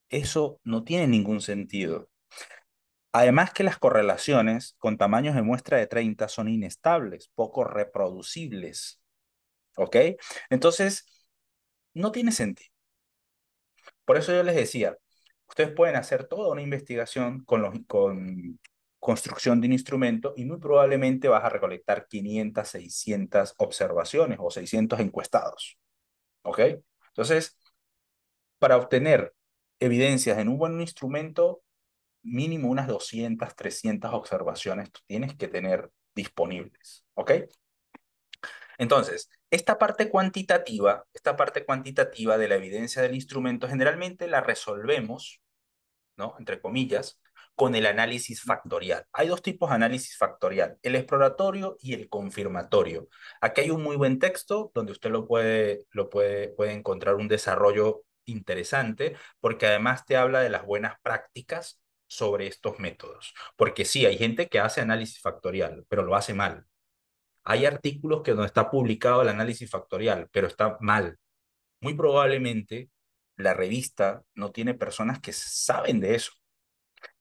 Eso no tiene ningún sentido. Además que las correlaciones con tamaños de muestra de 30 son inestables, poco reproducibles. ¿Ok? Entonces, no tiene sentido. Por eso yo les decía, ustedes pueden hacer toda una investigación con, los, con construcción de un instrumento y muy probablemente vas a recolectar 500, 600 observaciones o 600 encuestados. ¿Ok? Entonces, para obtener evidencias en un buen instrumento, mínimo unas 200, 300 observaciones tú tienes que tener disponibles, ¿ok? Entonces, esta parte cuantitativa, esta parte cuantitativa de la evidencia del instrumento generalmente la resolvemos, ¿no? Entre comillas, con el análisis factorial. Hay dos tipos de análisis factorial, el exploratorio y el confirmatorio. Aquí hay un muy buen texto donde usted lo puede, lo puede, puede encontrar un desarrollo interesante porque además te habla de las buenas prácticas sobre estos métodos. Porque sí, hay gente que hace análisis factorial, pero lo hace mal. Hay artículos que no está publicado el análisis factorial, pero está mal. Muy probablemente la revista no tiene personas que saben de eso.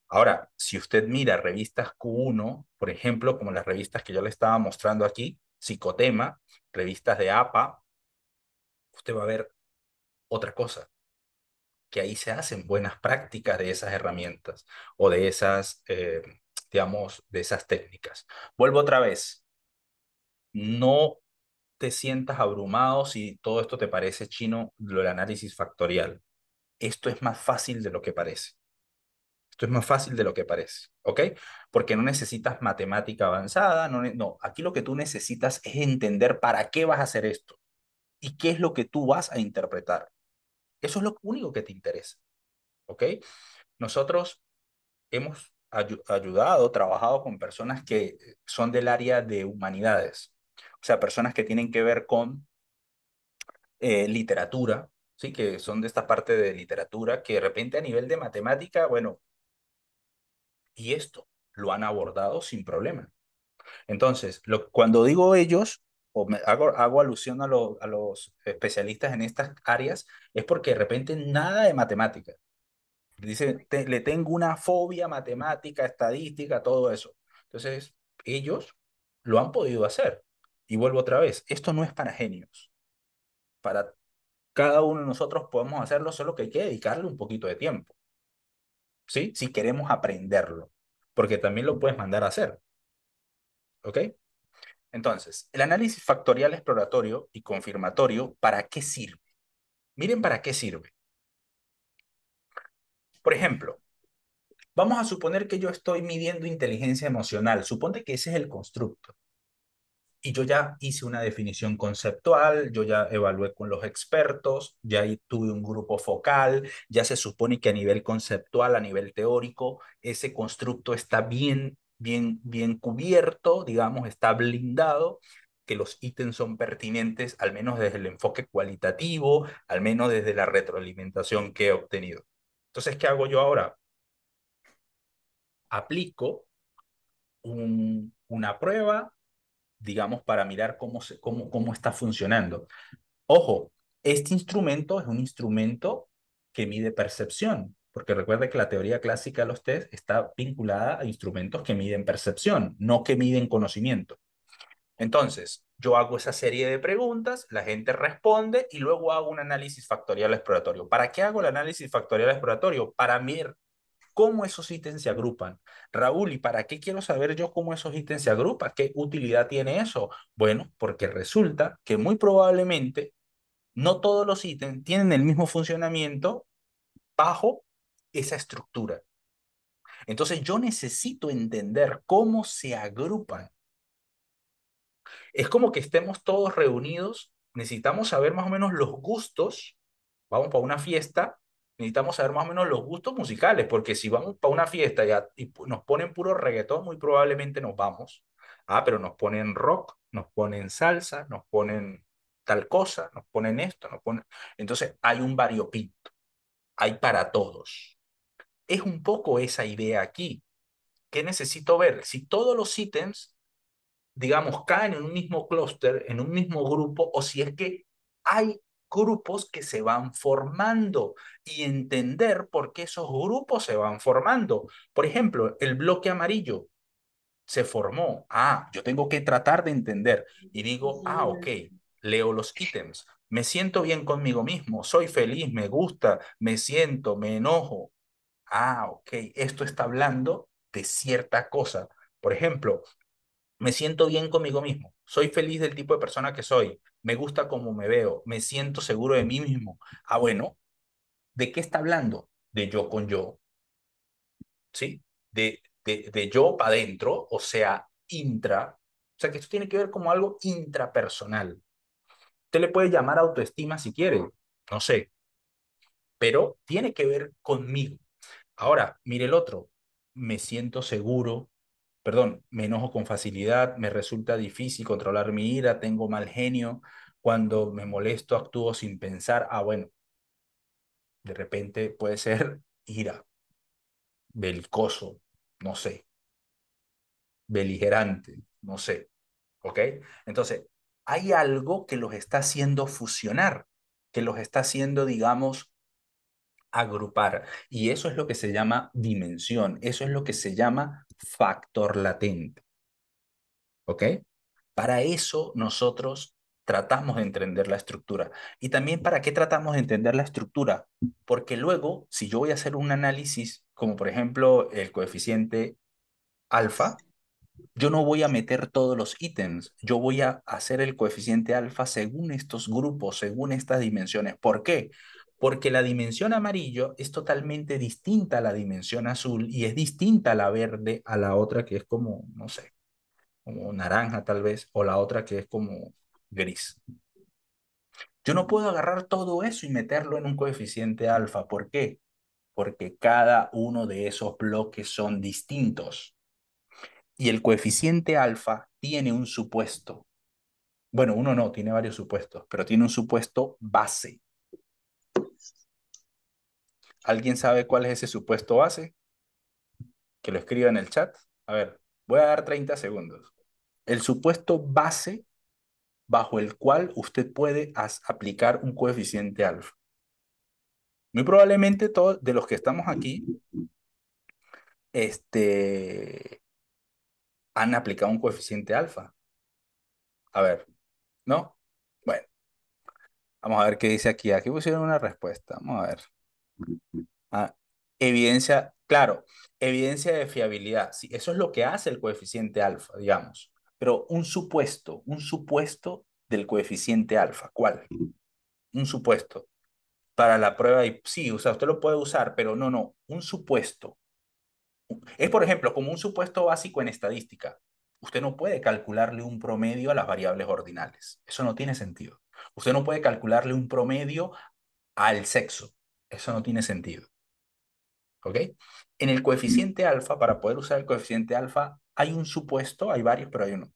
Ahora, si usted mira revistas Q1, por ejemplo, como las revistas que yo le estaba mostrando aquí, Psicotema, revistas de APA, usted va a ver otra cosa que ahí se hacen buenas prácticas de esas herramientas o de esas, eh, digamos, de esas técnicas. Vuelvo otra vez. No te sientas abrumado si todo esto te parece chino, lo del análisis factorial. Esto es más fácil de lo que parece. Esto es más fácil de lo que parece, ¿ok? Porque no necesitas matemática avanzada, no, aquí lo que tú necesitas es entender para qué vas a hacer esto y qué es lo que tú vas a interpretar. Eso es lo único que te interesa. ¿Ok? Nosotros hemos ayudado, trabajado con personas que son del área de humanidades, o sea, personas que tienen que ver con eh, literatura, ¿sí? que son de esta parte de literatura, que de repente a nivel de matemática, bueno, y esto lo han abordado sin problema. Entonces, cuando digo ellos, o hago, alusión a, los especialistas en estas áreas, es porque de repente nada de matemática. Dice, le tengo una fobia matemática, estadística, todo eso. Entonces, ellos lo han podido hacer. Y vuelvo otra vez, esto no es para genios. Para cada uno de nosotros podemos hacerlo, solo que hay que dedicarle un poquito de tiempo. ¿Sí? Si queremos aprenderlo, porque también lo puedes mandar a hacer. ¿Ok? Entonces, el análisis factorial exploratorio y confirmatorio, ¿para qué sirve? Miren para qué sirve. Por ejemplo, vamos a suponer que yo estoy midiendo inteligencia emocional. Suponte que ese es el constructo. Y yo ya hice una definición conceptual, yo ya evalué con los expertos, ya ahí tuve un grupo focal, ya se supone que a nivel conceptual, a nivel teórico, ese constructo está bien bien, cubierto, digamos, está blindado, que los ítems son pertinentes, al menos desde el enfoque cualitativo, al menos desde la retroalimentación que he obtenido. Entonces, ¿qué hago yo ahora? Aplico una prueba, digamos, para mirar cómo, cómo, cómo está funcionando. Ojo, este instrumento es un instrumento que mide percepción porque recuerde que la teoría clásica de los test está vinculada a instrumentos que miden percepción, no que miden conocimiento. Entonces, yo hago esa serie de preguntas, la gente responde y luego hago un análisis factorial exploratorio. ¿Para qué hago el análisis factorial exploratorio? Para mirar cómo esos ítems se agrupan. Raúl, ¿y para qué quiero saber yo cómo esos ítems se agrupan? ¿Qué utilidad tiene eso? Bueno, porque resulta que muy probablemente no todos los ítems tienen el mismo funcionamiento bajo esa estructura. Entonces yo necesito entender cómo se agrupan. Es como que estemos todos reunidos, necesitamos saber más o menos los gustos. Vamos para una fiesta, necesitamos saber más o menos los gustos musicales, porque si vamos para una fiesta y, nos ponen puro reggaetón, muy probablemente nos vamos. Ah, pero nos ponen rock, nos ponen salsa, nos ponen tal cosa, nos ponen esto, nos ponen... Entonces hay un variopinto, hay para todos es un poco esa idea aquí. ¿Qué necesito ver? Si todos los ítems, digamos, caen en un mismo clúster, en un mismo grupo, o si es que hay grupos que se van formando y entender por qué esos grupos se van formando. Por ejemplo, el bloque amarillo se formó. Ah, yo tengo que tratar de entender. Y digo, ah, ok, leo los ítems. Me siento bien conmigo mismo, soy feliz, me gusta, me siento, me enojo ah, ok, esto está hablando de cierta cosa. Por ejemplo, me siento bien conmigo mismo, soy feliz del tipo de persona que soy, me gusta cómo me veo, me siento seguro de mí mismo. Ah, bueno, ¿de qué está hablando? De yo con yo, ¿sí? De, de, de yo para adentro, o sea, intra. O sea, que esto tiene que ver como algo intrapersonal. Usted le puede llamar autoestima si quiere, no sé, pero tiene que ver conmigo. Ahora, mire el otro, me siento seguro, perdón, me enojo con facilidad, me resulta difícil controlar mi ira, tengo mal genio, cuando me molesto actúo sin pensar, ah, bueno, de repente puede ser ira, belicoso, no sé, beligerante, no sé, ¿ok? Entonces, hay algo que los está haciendo fusionar, que los está haciendo, digamos, agrupar. Y eso es lo que se llama dimensión, eso es lo que se llama factor latente. ¿Ok? Para eso nosotros tratamos de entender la estructura. Y también para qué tratamos de entender la estructura. Porque luego, si yo voy a hacer un análisis, como por ejemplo el coeficiente alfa, yo no voy a meter todos los ítems, yo voy a hacer el coeficiente alfa según estos grupos, según estas dimensiones. ¿Por qué? porque la dimensión amarillo es totalmente distinta a la dimensión azul y es distinta a la verde a la otra que es como, no sé, como naranja tal vez, o la otra que es como gris. Yo no puedo agarrar todo eso y meterlo en un coeficiente alfa. ¿Por qué? Porque cada uno de esos bloques son distintos. Y el coeficiente alfa tiene un supuesto. Bueno, uno no, tiene varios supuestos, pero tiene un supuesto base. ¿Alguien sabe cuál es ese supuesto base? Que lo escriba en el chat. A ver, voy a dar 30 segundos. El supuesto base bajo el cual usted puede aplicar un coeficiente alfa. Muy probablemente todos de los que estamos aquí este, han aplicado un coeficiente alfa. A ver, ¿no? Bueno, vamos a ver qué dice aquí. Aquí pusieron una respuesta. Vamos a ver. Ah, evidencia, claro, evidencia de fiabilidad. Sí, eso es lo que hace el coeficiente alfa, digamos. Pero un supuesto, un supuesto del coeficiente alfa, ¿cuál? Un supuesto. Para la prueba, y, sí, o sea, usted lo puede usar, pero no, no, un supuesto. Es, por ejemplo, como un supuesto básico en estadística. Usted no puede calcularle un promedio a las variables ordinales. Eso no tiene sentido. Usted no puede calcularle un promedio al sexo. Eso no tiene sentido. ¿Ok? En el mm. coeficiente alfa, para poder usar el coeficiente alfa, hay un supuesto, hay varios, pero hay uno.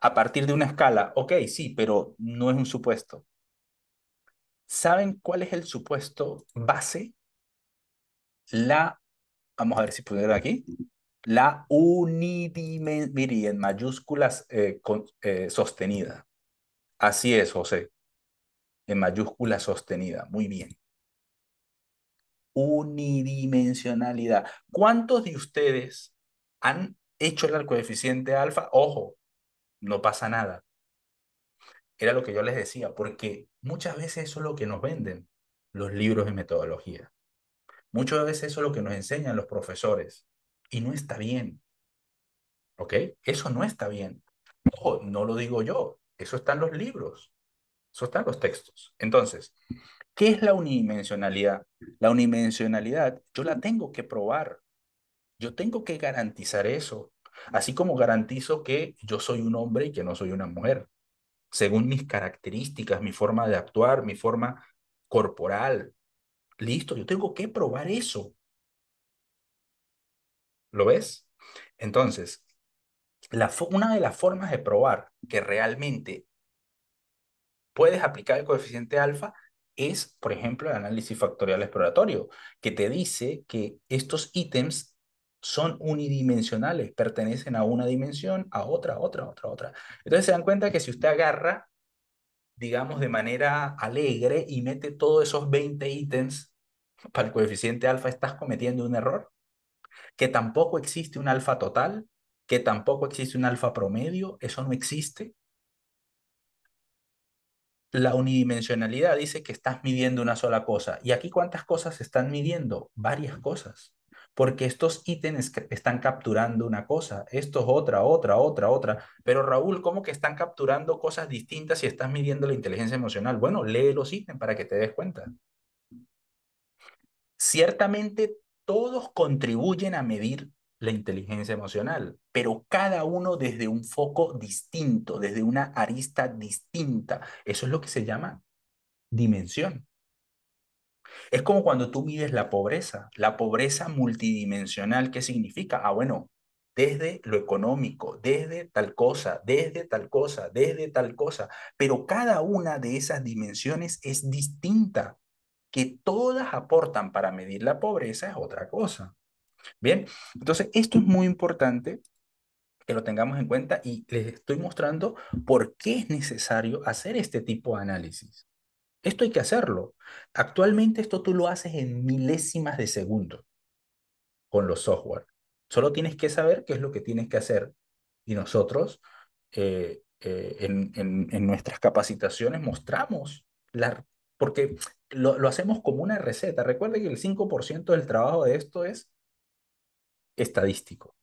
A partir de una escala, ok, sí, pero no es un supuesto. ¿Saben cuál es el supuesto base? La, vamos a ver si pudiera aquí, la unidimensión, en mayúsculas eh, eh, sostenida. Así es, José, en mayúsculas sostenida, muy bien unidimensionalidad. ¿Cuántos de ustedes han hecho el coeficiente alfa? Ojo, no pasa nada. Era lo que yo les decía, porque muchas veces eso es lo que nos venden los libros de metodología. Muchas veces eso es lo que nos enseñan los profesores. Y no está bien. ¿Ok? Eso no está bien. Ojo, no lo digo yo. Eso está en los libros. Eso los textos. Entonces, ¿qué es la unidimensionalidad? La unidimensionalidad yo la tengo que probar. Yo tengo que garantizar eso. Así como garantizo que yo soy un hombre y que no soy una mujer. Según mis características, mi forma de actuar, mi forma corporal. Listo, yo tengo que probar eso. ¿Lo ves? Entonces, una de las formas de probar que realmente puedes aplicar el coeficiente alfa es, por ejemplo, el análisis factorial exploratorio, que te dice que estos ítems son unidimensionales, pertenecen a una dimensión, a otra, a otra, otra, otra. Entonces se dan cuenta que si usted agarra, digamos, de manera alegre y mete todos esos 20 ítems para el coeficiente alfa, estás cometiendo un error, que tampoco existe un alfa total, que tampoco existe un alfa promedio, eso no existe, la unidimensionalidad dice que estás midiendo una sola cosa. ¿Y aquí cuántas cosas están midiendo? Varias cosas. Porque estos ítems están capturando una cosa, estos otra, otra, otra, otra. Pero Raúl, ¿cómo que están capturando cosas distintas si estás midiendo la inteligencia emocional? Bueno, lee los ítems para que te des cuenta. Ciertamente todos contribuyen a medir la inteligencia emocional, pero cada uno desde un foco distinto, desde una arista distinta. Eso es lo que se llama dimensión. Es como cuando tú mides la pobreza, la pobreza multidimensional, ¿qué significa? Ah, bueno, desde lo económico, desde tal cosa, desde tal cosa, desde tal cosa, pero cada una de esas dimensiones es distinta, que todas aportan para medir la pobreza es otra cosa. Bien, entonces esto es muy importante que lo tengamos en cuenta y les estoy mostrando por qué es necesario hacer este tipo de análisis. Esto hay que hacerlo. Actualmente esto tú lo haces en milésimas de segundo con los software. Solo tienes que saber qué es lo que tienes que hacer. Y nosotros eh, eh, en, nuestras capacitaciones mostramos, la, porque lo, lo hacemos como una receta. recuerde que el 5% del trabajo de esto es estadístico.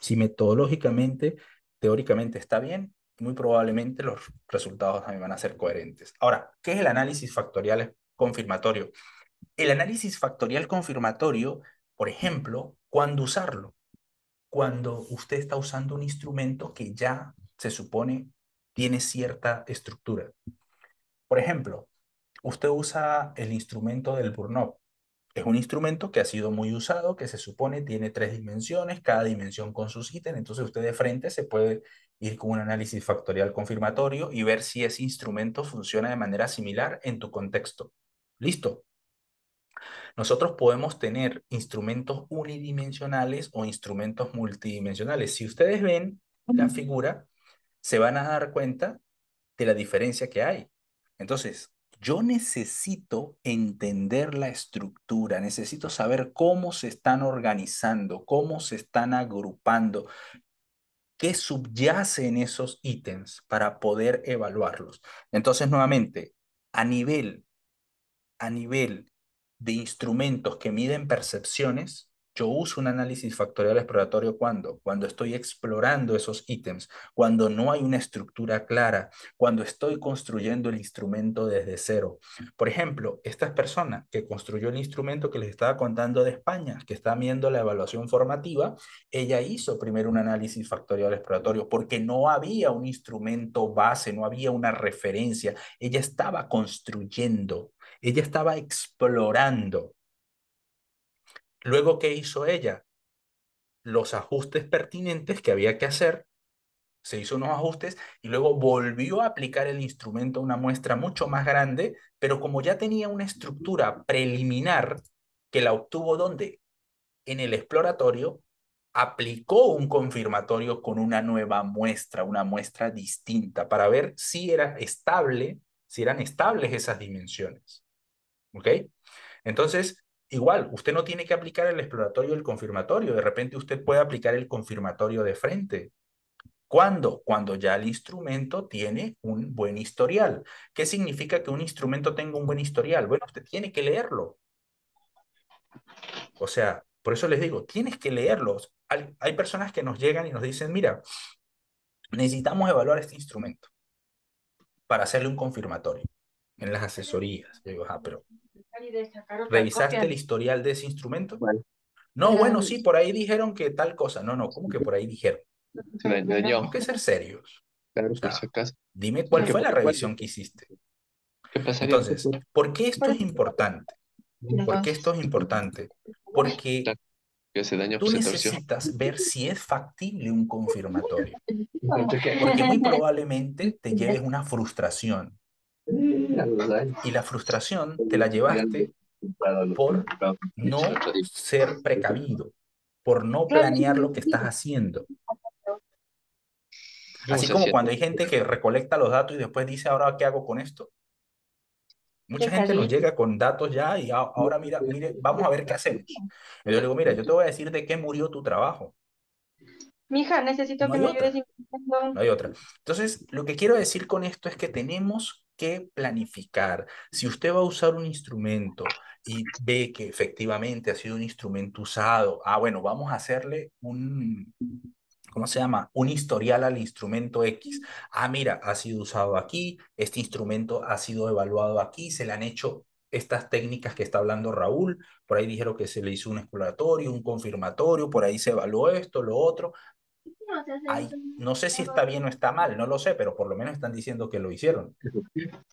Si metodológicamente, teóricamente está bien, muy probablemente los resultados también van a ser coherentes. Ahora, ¿qué es el análisis factorial confirmatorio? El análisis factorial confirmatorio, por ejemplo, ¿cuándo usarlo? Cuando usted está usando un instrumento que ya se supone tiene cierta estructura. Por ejemplo, usted usa el instrumento del Burnout es un instrumento que ha sido muy usado, que se supone tiene tres dimensiones, cada dimensión con sus ítems, entonces usted de frente se puede ir con un análisis factorial confirmatorio y ver si ese instrumento funciona de manera similar en tu contexto. Listo. Nosotros podemos tener instrumentos unidimensionales o instrumentos multidimensionales. Si ustedes ven la figura, se van a dar cuenta de la diferencia que hay. Entonces, yo necesito entender la estructura, necesito saber cómo se están organizando, cómo se están agrupando, qué subyace en esos ítems para poder evaluarlos. Entonces, nuevamente, a nivel, a nivel de instrumentos que miden percepciones, yo uso un análisis factorial exploratorio cuando, cuando estoy explorando esos ítems, cuando no hay una estructura clara, cuando estoy construyendo el instrumento desde cero. Por ejemplo, esta persona que construyó el instrumento que les estaba contando de España, que está viendo la evaluación formativa, ella hizo primero un análisis factorial exploratorio porque no había un instrumento base, no había una referencia. Ella estaba construyendo, ella estaba explorando. Luego, ¿qué hizo ella? Los ajustes pertinentes que había que hacer, se hizo unos ajustes y luego volvió a aplicar el instrumento a una muestra mucho más grande, pero como ya tenía una estructura preliminar que la obtuvo donde, En el exploratorio, aplicó un confirmatorio con una nueva muestra, una muestra distinta, para ver si era estable, si eran estables esas dimensiones. ¿Ok? Entonces, igual, usted no tiene que aplicar el exploratorio y el confirmatorio. De repente usted puede aplicar el confirmatorio de frente. ¿Cuándo? Cuando ya el instrumento tiene un buen historial. ¿Qué significa que un instrumento tenga un buen historial? Bueno, usted tiene que leerlo. O sea, por eso les digo, tienes que leerlos. hay personas que nos llegan y nos dicen, mira, necesitamos evaluar este instrumento para hacerle un confirmatorio en las asesorías. Yo digo, ah, pero ¿revisaste el historial de ese instrumento? No, bueno, sí, por ahí dijeron que tal cosa. No, no, ¿cómo que por ahí dijeron? Se Tenemos que ser serios. Claro, dime cuál fue la revisión que hiciste. Entonces, ¿por qué esto es importante? ¿Por qué esto es importante? Porque tú pues, necesitas ver si es factible un confirmatorio. Porque muy probablemente te lleves una frustración y la frustración te la llevaste por no ser precavido, por no planear lo que estás haciendo. Así como cuando hay gente que recolecta los datos y después dice, ahora qué hago con esto. Mucha gente nos llega con datos ya y ah, ahora mira, mire, vamos a ver qué hacemos. yo digo, mira, yo te voy a decir de qué murió tu trabajo. Mija, necesito que me ayudes. No hay otra. Entonces, lo que quiero decir con esto es que tenemos que planificar. Si usted va a usar un instrumento y ve que efectivamente ha sido un instrumento usado, ah, bueno, vamos a hacerle un, ¿cómo se llama? Un historial al instrumento X. Ah, mira, ha sido usado aquí, este instrumento ha sido evaluado aquí, se le han hecho estas técnicas que está hablando Raúl, por ahí dijeron que se le hizo un exploratorio, un confirmatorio, por ahí se evaluó esto, lo otro, no sé si está bien o está mal, no lo sé, pero por lo menos están diciendo que lo hicieron.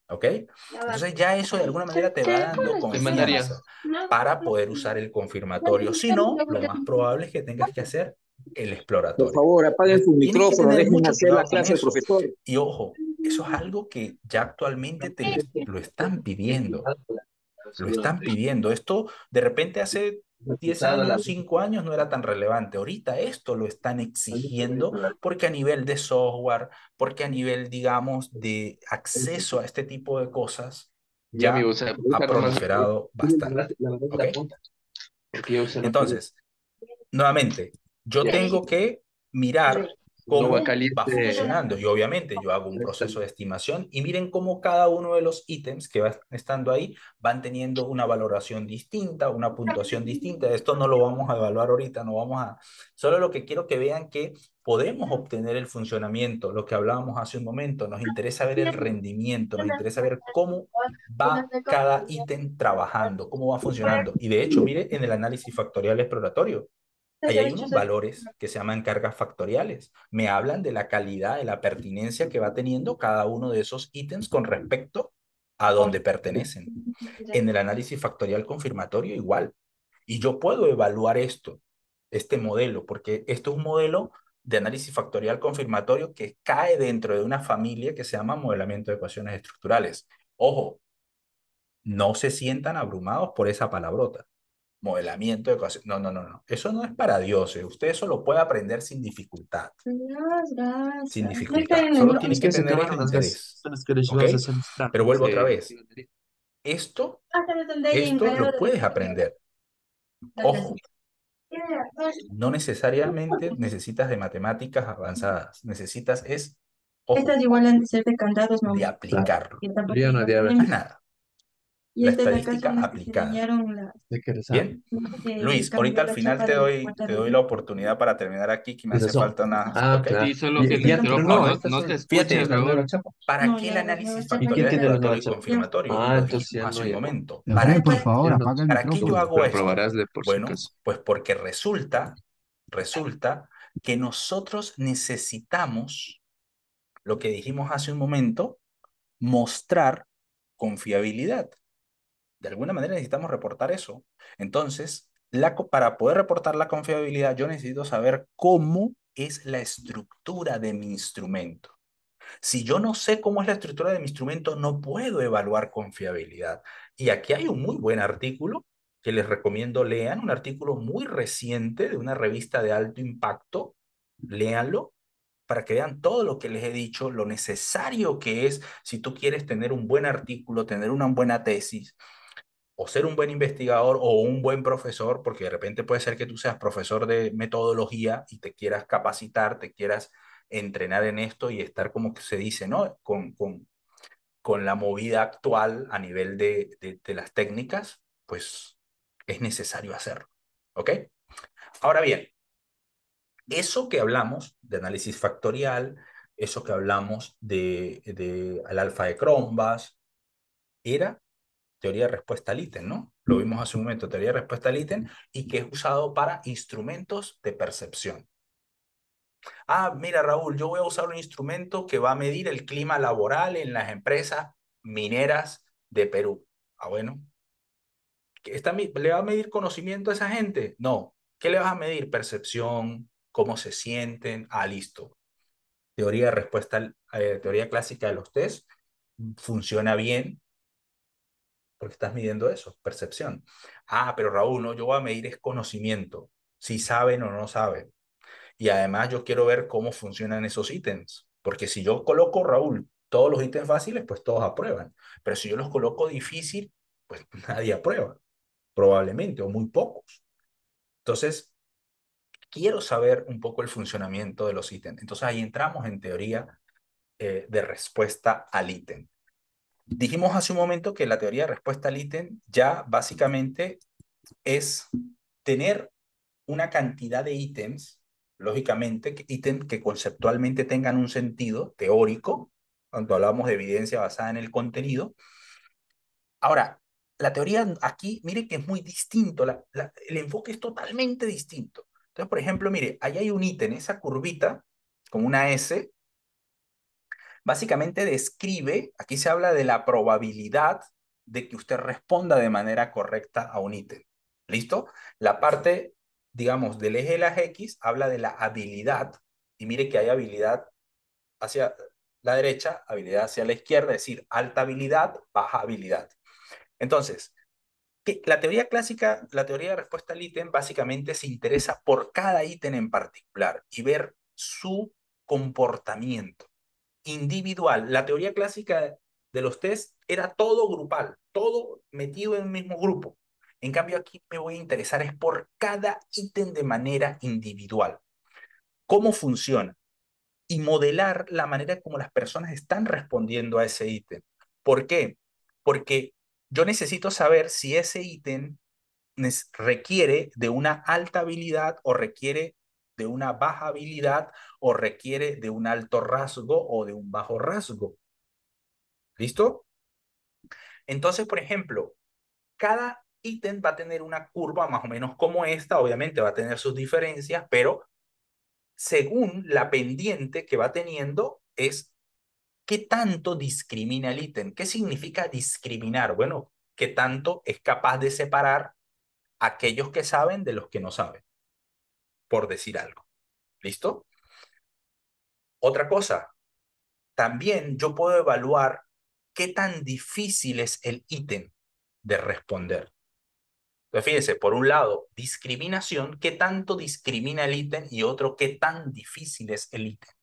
¿Ok? Entonces ya eso de alguna manera te va dando confianza para poder usar el confirmatorio. Si no, lo más probable es que tengas que hacer el exploratorio. Por favor, apaguen su micrófono, dejen hacer la clase profesor. Y ojo, eso es algo que ya actualmente te lo están pidiendo. Lo están pidiendo. Esto de repente hace 10 años, 5 años no era tan relevante. Ahorita esto lo están exigiendo porque a nivel de software, porque a nivel, digamos, de acceso a este tipo de cosas, ya, ha proliferado bastante. Entonces, nuevamente, yo tengo que mirar cómo va funcionando. Y obviamente yo hago un proceso de estimación y miren cómo cada uno de los ítems que van estando ahí van teniendo una valoración distinta, una puntuación distinta. Esto no lo vamos a evaluar ahorita, no vamos a... Solo lo que quiero que vean que podemos obtener el funcionamiento, lo que hablábamos hace un momento, nos interesa ver el rendimiento, nos interesa ver cómo va cada ítem trabajando, cómo va funcionando. Y de hecho, mire en el análisis factorial exploratorio, hay unos valores que se llaman cargas factoriales. Me hablan de la calidad, de la pertinencia que va teniendo cada uno de esos ítems con respecto a donde pertenecen. En el análisis factorial confirmatorio igual. Y yo puedo evaluar esto, este modelo, porque esto es un modelo de análisis factorial confirmatorio que cae dentro de una familia que se llama modelamiento de ecuaciones estructurales. Ojo, no se sientan abrumados por esa palabrota modelamiento de No, no, no, no. Eso no es para dioses. Usted eso lo puede aprender sin dificultad. Sin dificultad. Solo tiene que tener interés. Pero vuelvo otra vez. Esto, ah, esto lo puedes aprender. Ojo, no necesariamente necesitas de matemáticas avanzadas. Necesitas es Estas igual han de ser de candados, ¿no? De nada la estadística aplicada. Bien. Luis, ahorita al final te doy, te doy la oportunidad para terminar aquí, que me hace falta nada. Ah, claro. Solo que el no, no, te espíes ¿para qué el análisis factorial confirmatorio? Ah, entonces hace un momento. ¿para qué yo hago esto? Bueno, pues porque resulta, resulta que nosotros necesitamos, lo que dijimos hace un momento, mostrar confiabilidad. De alguna manera necesitamos reportar eso. Entonces, la, para poder reportar la confiabilidad, yo necesito saber cómo es la estructura de mi instrumento. Si yo no sé cómo es la estructura de mi instrumento, no puedo evaluar confiabilidad. Y aquí hay un muy buen artículo que les recomiendo lean, un artículo muy reciente de una revista de alto impacto. Léanlo para que vean todo lo que les he dicho, lo necesario que es si tú quieres tener un buen artículo, tener una buena tesis, o ser un buen investigador o un buen profesor, porque de repente puede ser que tú seas profesor de metodología y te quieras capacitar, te quieras entrenar en esto y estar como que se dice, ¿no? Con, con, con la movida actual a nivel de, de, las técnicas, pues es necesario hacerlo, ¿ok? Ahora bien, eso que hablamos de análisis factorial, eso que hablamos de, de alfa de crombas era teoría de respuesta al ítem, ¿no? Lo vimos hace un momento, teoría de respuesta al ítem, y que es usado para instrumentos de percepción. Ah, mira Raúl, yo voy a usar un instrumento que va a medir el clima laboral en las empresas mineras de Perú. Ah, bueno. ¿Está, ¿Le va a medir conocimiento a esa gente? No. ¿Qué le vas a medir? Percepción, cómo se sienten. Ah, listo. Teoría de respuesta, eh, teoría clásica de los test, funciona bien porque estás midiendo eso, percepción. Ah, pero Raúl, no, yo voy a medir es conocimiento, si saben o no saben. Y además yo quiero ver cómo funcionan esos ítems, porque si yo coloco, Raúl, todos los ítems fáciles, pues todos aprueban. Pero si yo los coloco difícil, pues nadie aprueba, probablemente, o muy pocos. Entonces, quiero saber un poco el funcionamiento de los ítems. Entonces ahí entramos en teoría eh, de respuesta al ítem dijimos hace un momento que la teoría de respuesta al ítem ya básicamente es tener una cantidad de ítems, lógicamente, ítems que conceptualmente tengan un sentido teórico, cuando hablamos de evidencia basada en el contenido. Ahora, la teoría aquí, mire que es muy distinto, el enfoque es totalmente distinto. Entonces, por ejemplo, mire, ahí hay un ítem, esa curvita con una S, básicamente describe, aquí se habla de la probabilidad de que usted responda de manera correcta a un ítem. ¿Listo? La parte, digamos, del eje de las X habla de la habilidad, y mire que hay habilidad hacia la derecha, habilidad hacia la izquierda, es decir, alta habilidad, baja habilidad. Entonces, la teoría clásica, la teoría de respuesta al ítem, básicamente se interesa por cada ítem en particular y ver su comportamiento individual. La teoría clásica de los test era todo grupal, todo metido en el mismo grupo. En cambio, aquí me voy a interesar es por cada ítem de manera individual. ¿Cómo funciona? Y modelar la manera como las personas están respondiendo a ese ítem. ¿Por qué? Porque yo necesito saber si ese ítem requiere de una alta habilidad o requiere de una baja habilidad o requiere de un alto rasgo o de un bajo rasgo. ¿Listo? Entonces, por ejemplo, cada ítem va a tener una curva más o menos como esta, obviamente va a tener sus diferencias, pero según la pendiente que va teniendo es qué tanto discrimina el ítem. ¿Qué significa discriminar? Bueno, qué tanto es capaz de separar aquellos que saben de los que no saben por decir algo. ¿Listo? Otra cosa, también yo puedo evaluar qué tan difícil es el ítem de responder. Entonces, fíjense, por un lado, discriminación, qué tanto discrimina el ítem y otro, qué tan difícil es el ítem.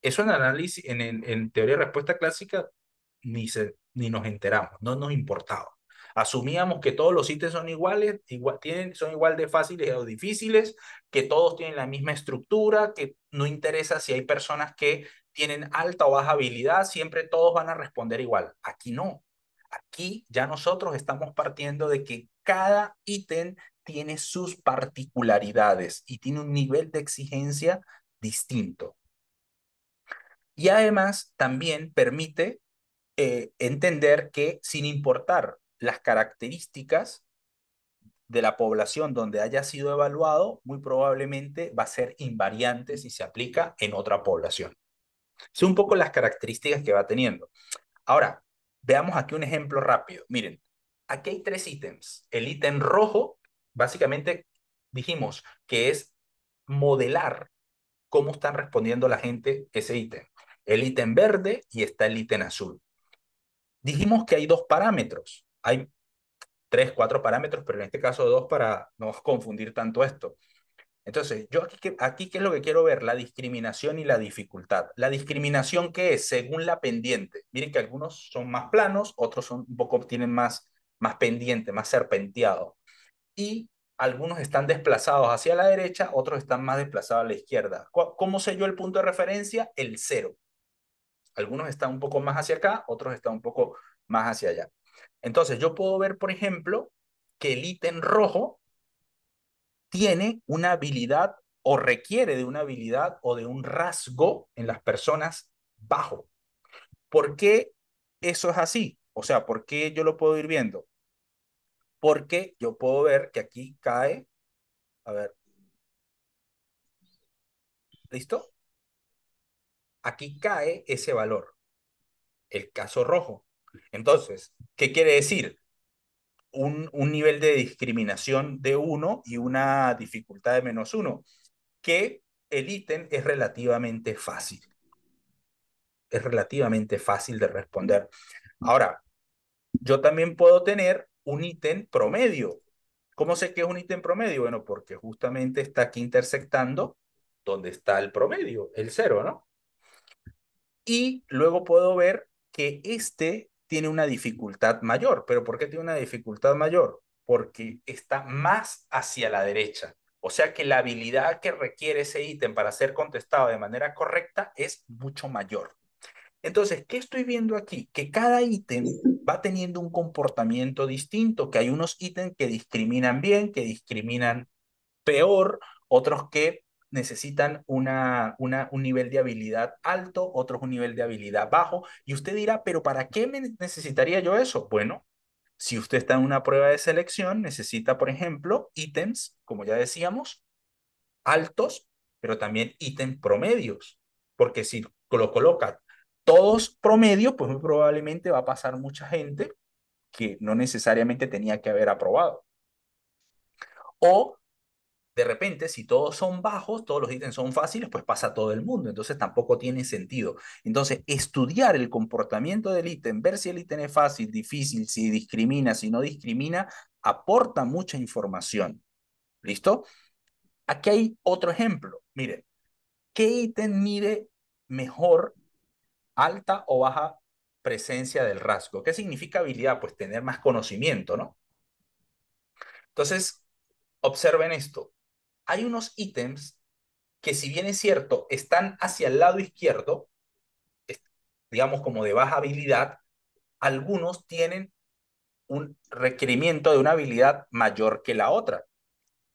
Eso en análisis, en, teoría de respuesta clásica, ni, se, ni nos enteramos, no nos importaba. Asumíamos que todos los ítems son iguales, tienen, son igual de fáciles o difíciles, que todos tienen la misma estructura, que no interesa si hay personas que tienen alta o baja habilidad, siempre todos van a responder igual. Aquí no. Aquí ya nosotros estamos partiendo de que cada ítem tiene sus particularidades y tiene un nivel de exigencia distinto. Y además también permite eh, entender que sin importar las características de la población donde haya sido evaluado, muy probablemente va a ser invariante si se aplica en otra población. Son un poco las características que va teniendo. Ahora, veamos aquí un ejemplo rápido. Miren, aquí hay tres ítems. El ítem rojo, básicamente dijimos que es modelar cómo están respondiendo la gente ese ítem. El ítem verde y está el ítem azul. Dijimos que hay dos parámetros hay tres, cuatro parámetros, pero en este caso dos para no confundir tanto esto. Entonces, yo aquí, aquí qué es lo que quiero ver, la discriminación y la dificultad. La discriminación que es según la pendiente. Miren que algunos son más planos, otros son un poco tienen más más pendiente, más serpenteado. Y algunos están desplazados hacia la derecha, otros están más desplazados a la izquierda. ¿Cómo sé yo el punto de referencia? El cero. Algunos están un poco más hacia acá, otros están un poco más hacia allá. Entonces, yo puedo ver, por ejemplo, que el ítem rojo tiene una habilidad o requiere de una habilidad o de un rasgo en las personas bajo. ¿Por qué eso es así? O sea, ¿por qué yo lo puedo ir viendo? Porque yo puedo ver que aquí cae, a ver, ¿listo? Aquí cae ese valor, el caso rojo. Entonces, ¿qué quiere decir? Un, nivel de discriminación de 1 y una dificultad de menos 1, que el ítem es relativamente fácil. Es relativamente fácil de responder. Ahora, yo también puedo tener un ítem promedio. ¿Cómo sé que es un ítem promedio? Bueno, porque justamente está aquí intersectando donde está el promedio, el cero, ¿no? Y luego puedo ver que este tiene una dificultad mayor. ¿Pero por qué tiene una dificultad mayor? Porque está más hacia la derecha. O sea que la habilidad que requiere ese ítem para ser contestado de manera correcta es mucho mayor. Entonces, ¿qué estoy viendo aquí? Que cada ítem va teniendo un comportamiento distinto, que hay unos ítems que discriminan bien, que discriminan peor, otros que necesitan una, un nivel de habilidad alto, otros un nivel de habilidad bajo. Y usted dirá, pero ¿para qué necesitaría yo eso? Bueno, si usted está en una prueba de selección, necesita, por ejemplo, ítems, como ya decíamos, altos, pero también ítems promedios. Porque si lo coloca todos promedios, pues muy probablemente va a pasar mucha gente que no necesariamente tenía que haber aprobado. O de repente, si todos son bajos, todos los ítems son fáciles, pues pasa todo el mundo. Entonces tampoco tiene sentido. Entonces, estudiar el comportamiento del ítem, ver si el ítem es fácil, difícil, si discrimina, si no discrimina, aporta mucha información. ¿Listo? Aquí hay otro ejemplo. Miren, ¿qué ítem mide mejor alta o baja presencia del rasgo? ¿Qué significa habilidad? Pues tener más conocimiento, ¿no? Entonces, observen esto hay unos ítems que si bien es cierto, están hacia el lado izquierdo, digamos como de baja habilidad, algunos tienen un requerimiento de una habilidad mayor que la otra.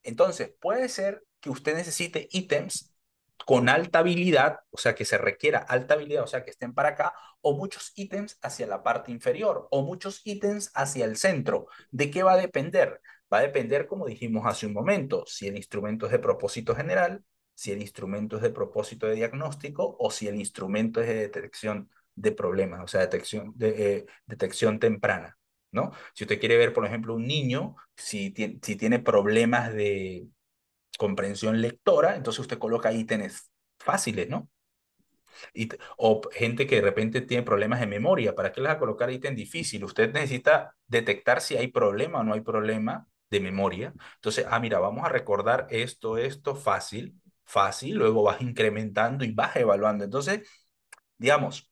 Entonces, puede ser que usted necesite ítems con alta habilidad, o sea, que se requiera alta habilidad, o sea, que estén para acá, o muchos ítems hacia la parte inferior, o muchos ítems hacia el centro. ¿De qué va a depender? Va a depender, como dijimos hace un momento, si el instrumento es de propósito general, si el instrumento es de propósito de diagnóstico o si el instrumento es de detección de problemas, o sea, detección, de, eh, detección temprana, ¿no? Si usted quiere ver, por ejemplo, un niño, si, si tiene problemas de comprensión lectora, entonces usted coloca ítems fáciles, ¿no? o gente que de repente tiene problemas de memoria, ¿para qué les va a colocar ítem difícil? Usted necesita detectar si hay problema o no hay problema de memoria. Entonces, ah, mira, vamos a recordar esto, esto, fácil, fácil, luego vas incrementando y vas evaluando. Entonces, digamos,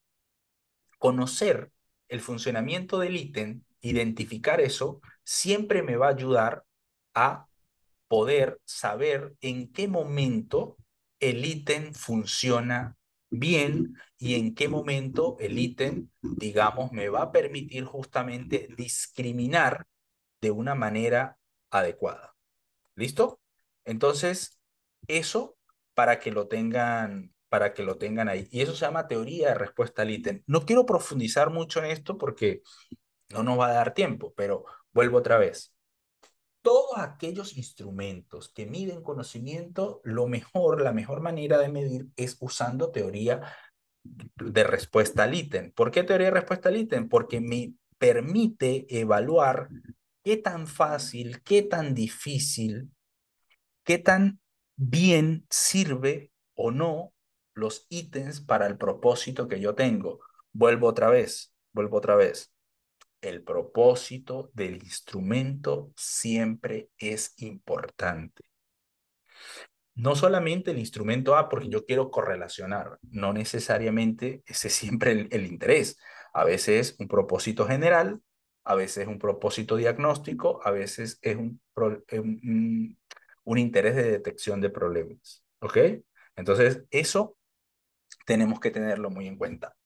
conocer el funcionamiento del ítem, identificar eso, siempre me va a ayudar a poder saber en qué momento el ítem funciona bien y en qué momento el ítem, digamos, me va a permitir justamente discriminar de una manera adecuada. ¿Listo? Entonces, eso para que lo tengan para que lo tengan ahí. Y eso se llama teoría de respuesta al ítem. No quiero profundizar mucho en esto porque no nos va a dar tiempo, pero vuelvo otra vez. Todos aquellos instrumentos que miden conocimiento, lo mejor, la mejor manera de medir es usando teoría de respuesta al ítem. ¿Por qué teoría de respuesta al ítem? Porque me permite evaluar ¿Qué tan fácil, qué tan difícil, qué tan bien sirve o no los ítems para el propósito que yo tengo? Vuelvo otra vez, vuelvo otra vez. El propósito del instrumento siempre es importante. No solamente el instrumento A, porque yo quiero correlacionar, no necesariamente ese es siempre el interés. A veces un propósito general a veces es un propósito diagnóstico, a veces es un, un, interés de detección de problemas. ¿Ok? Entonces, eso tenemos que tenerlo muy en cuenta.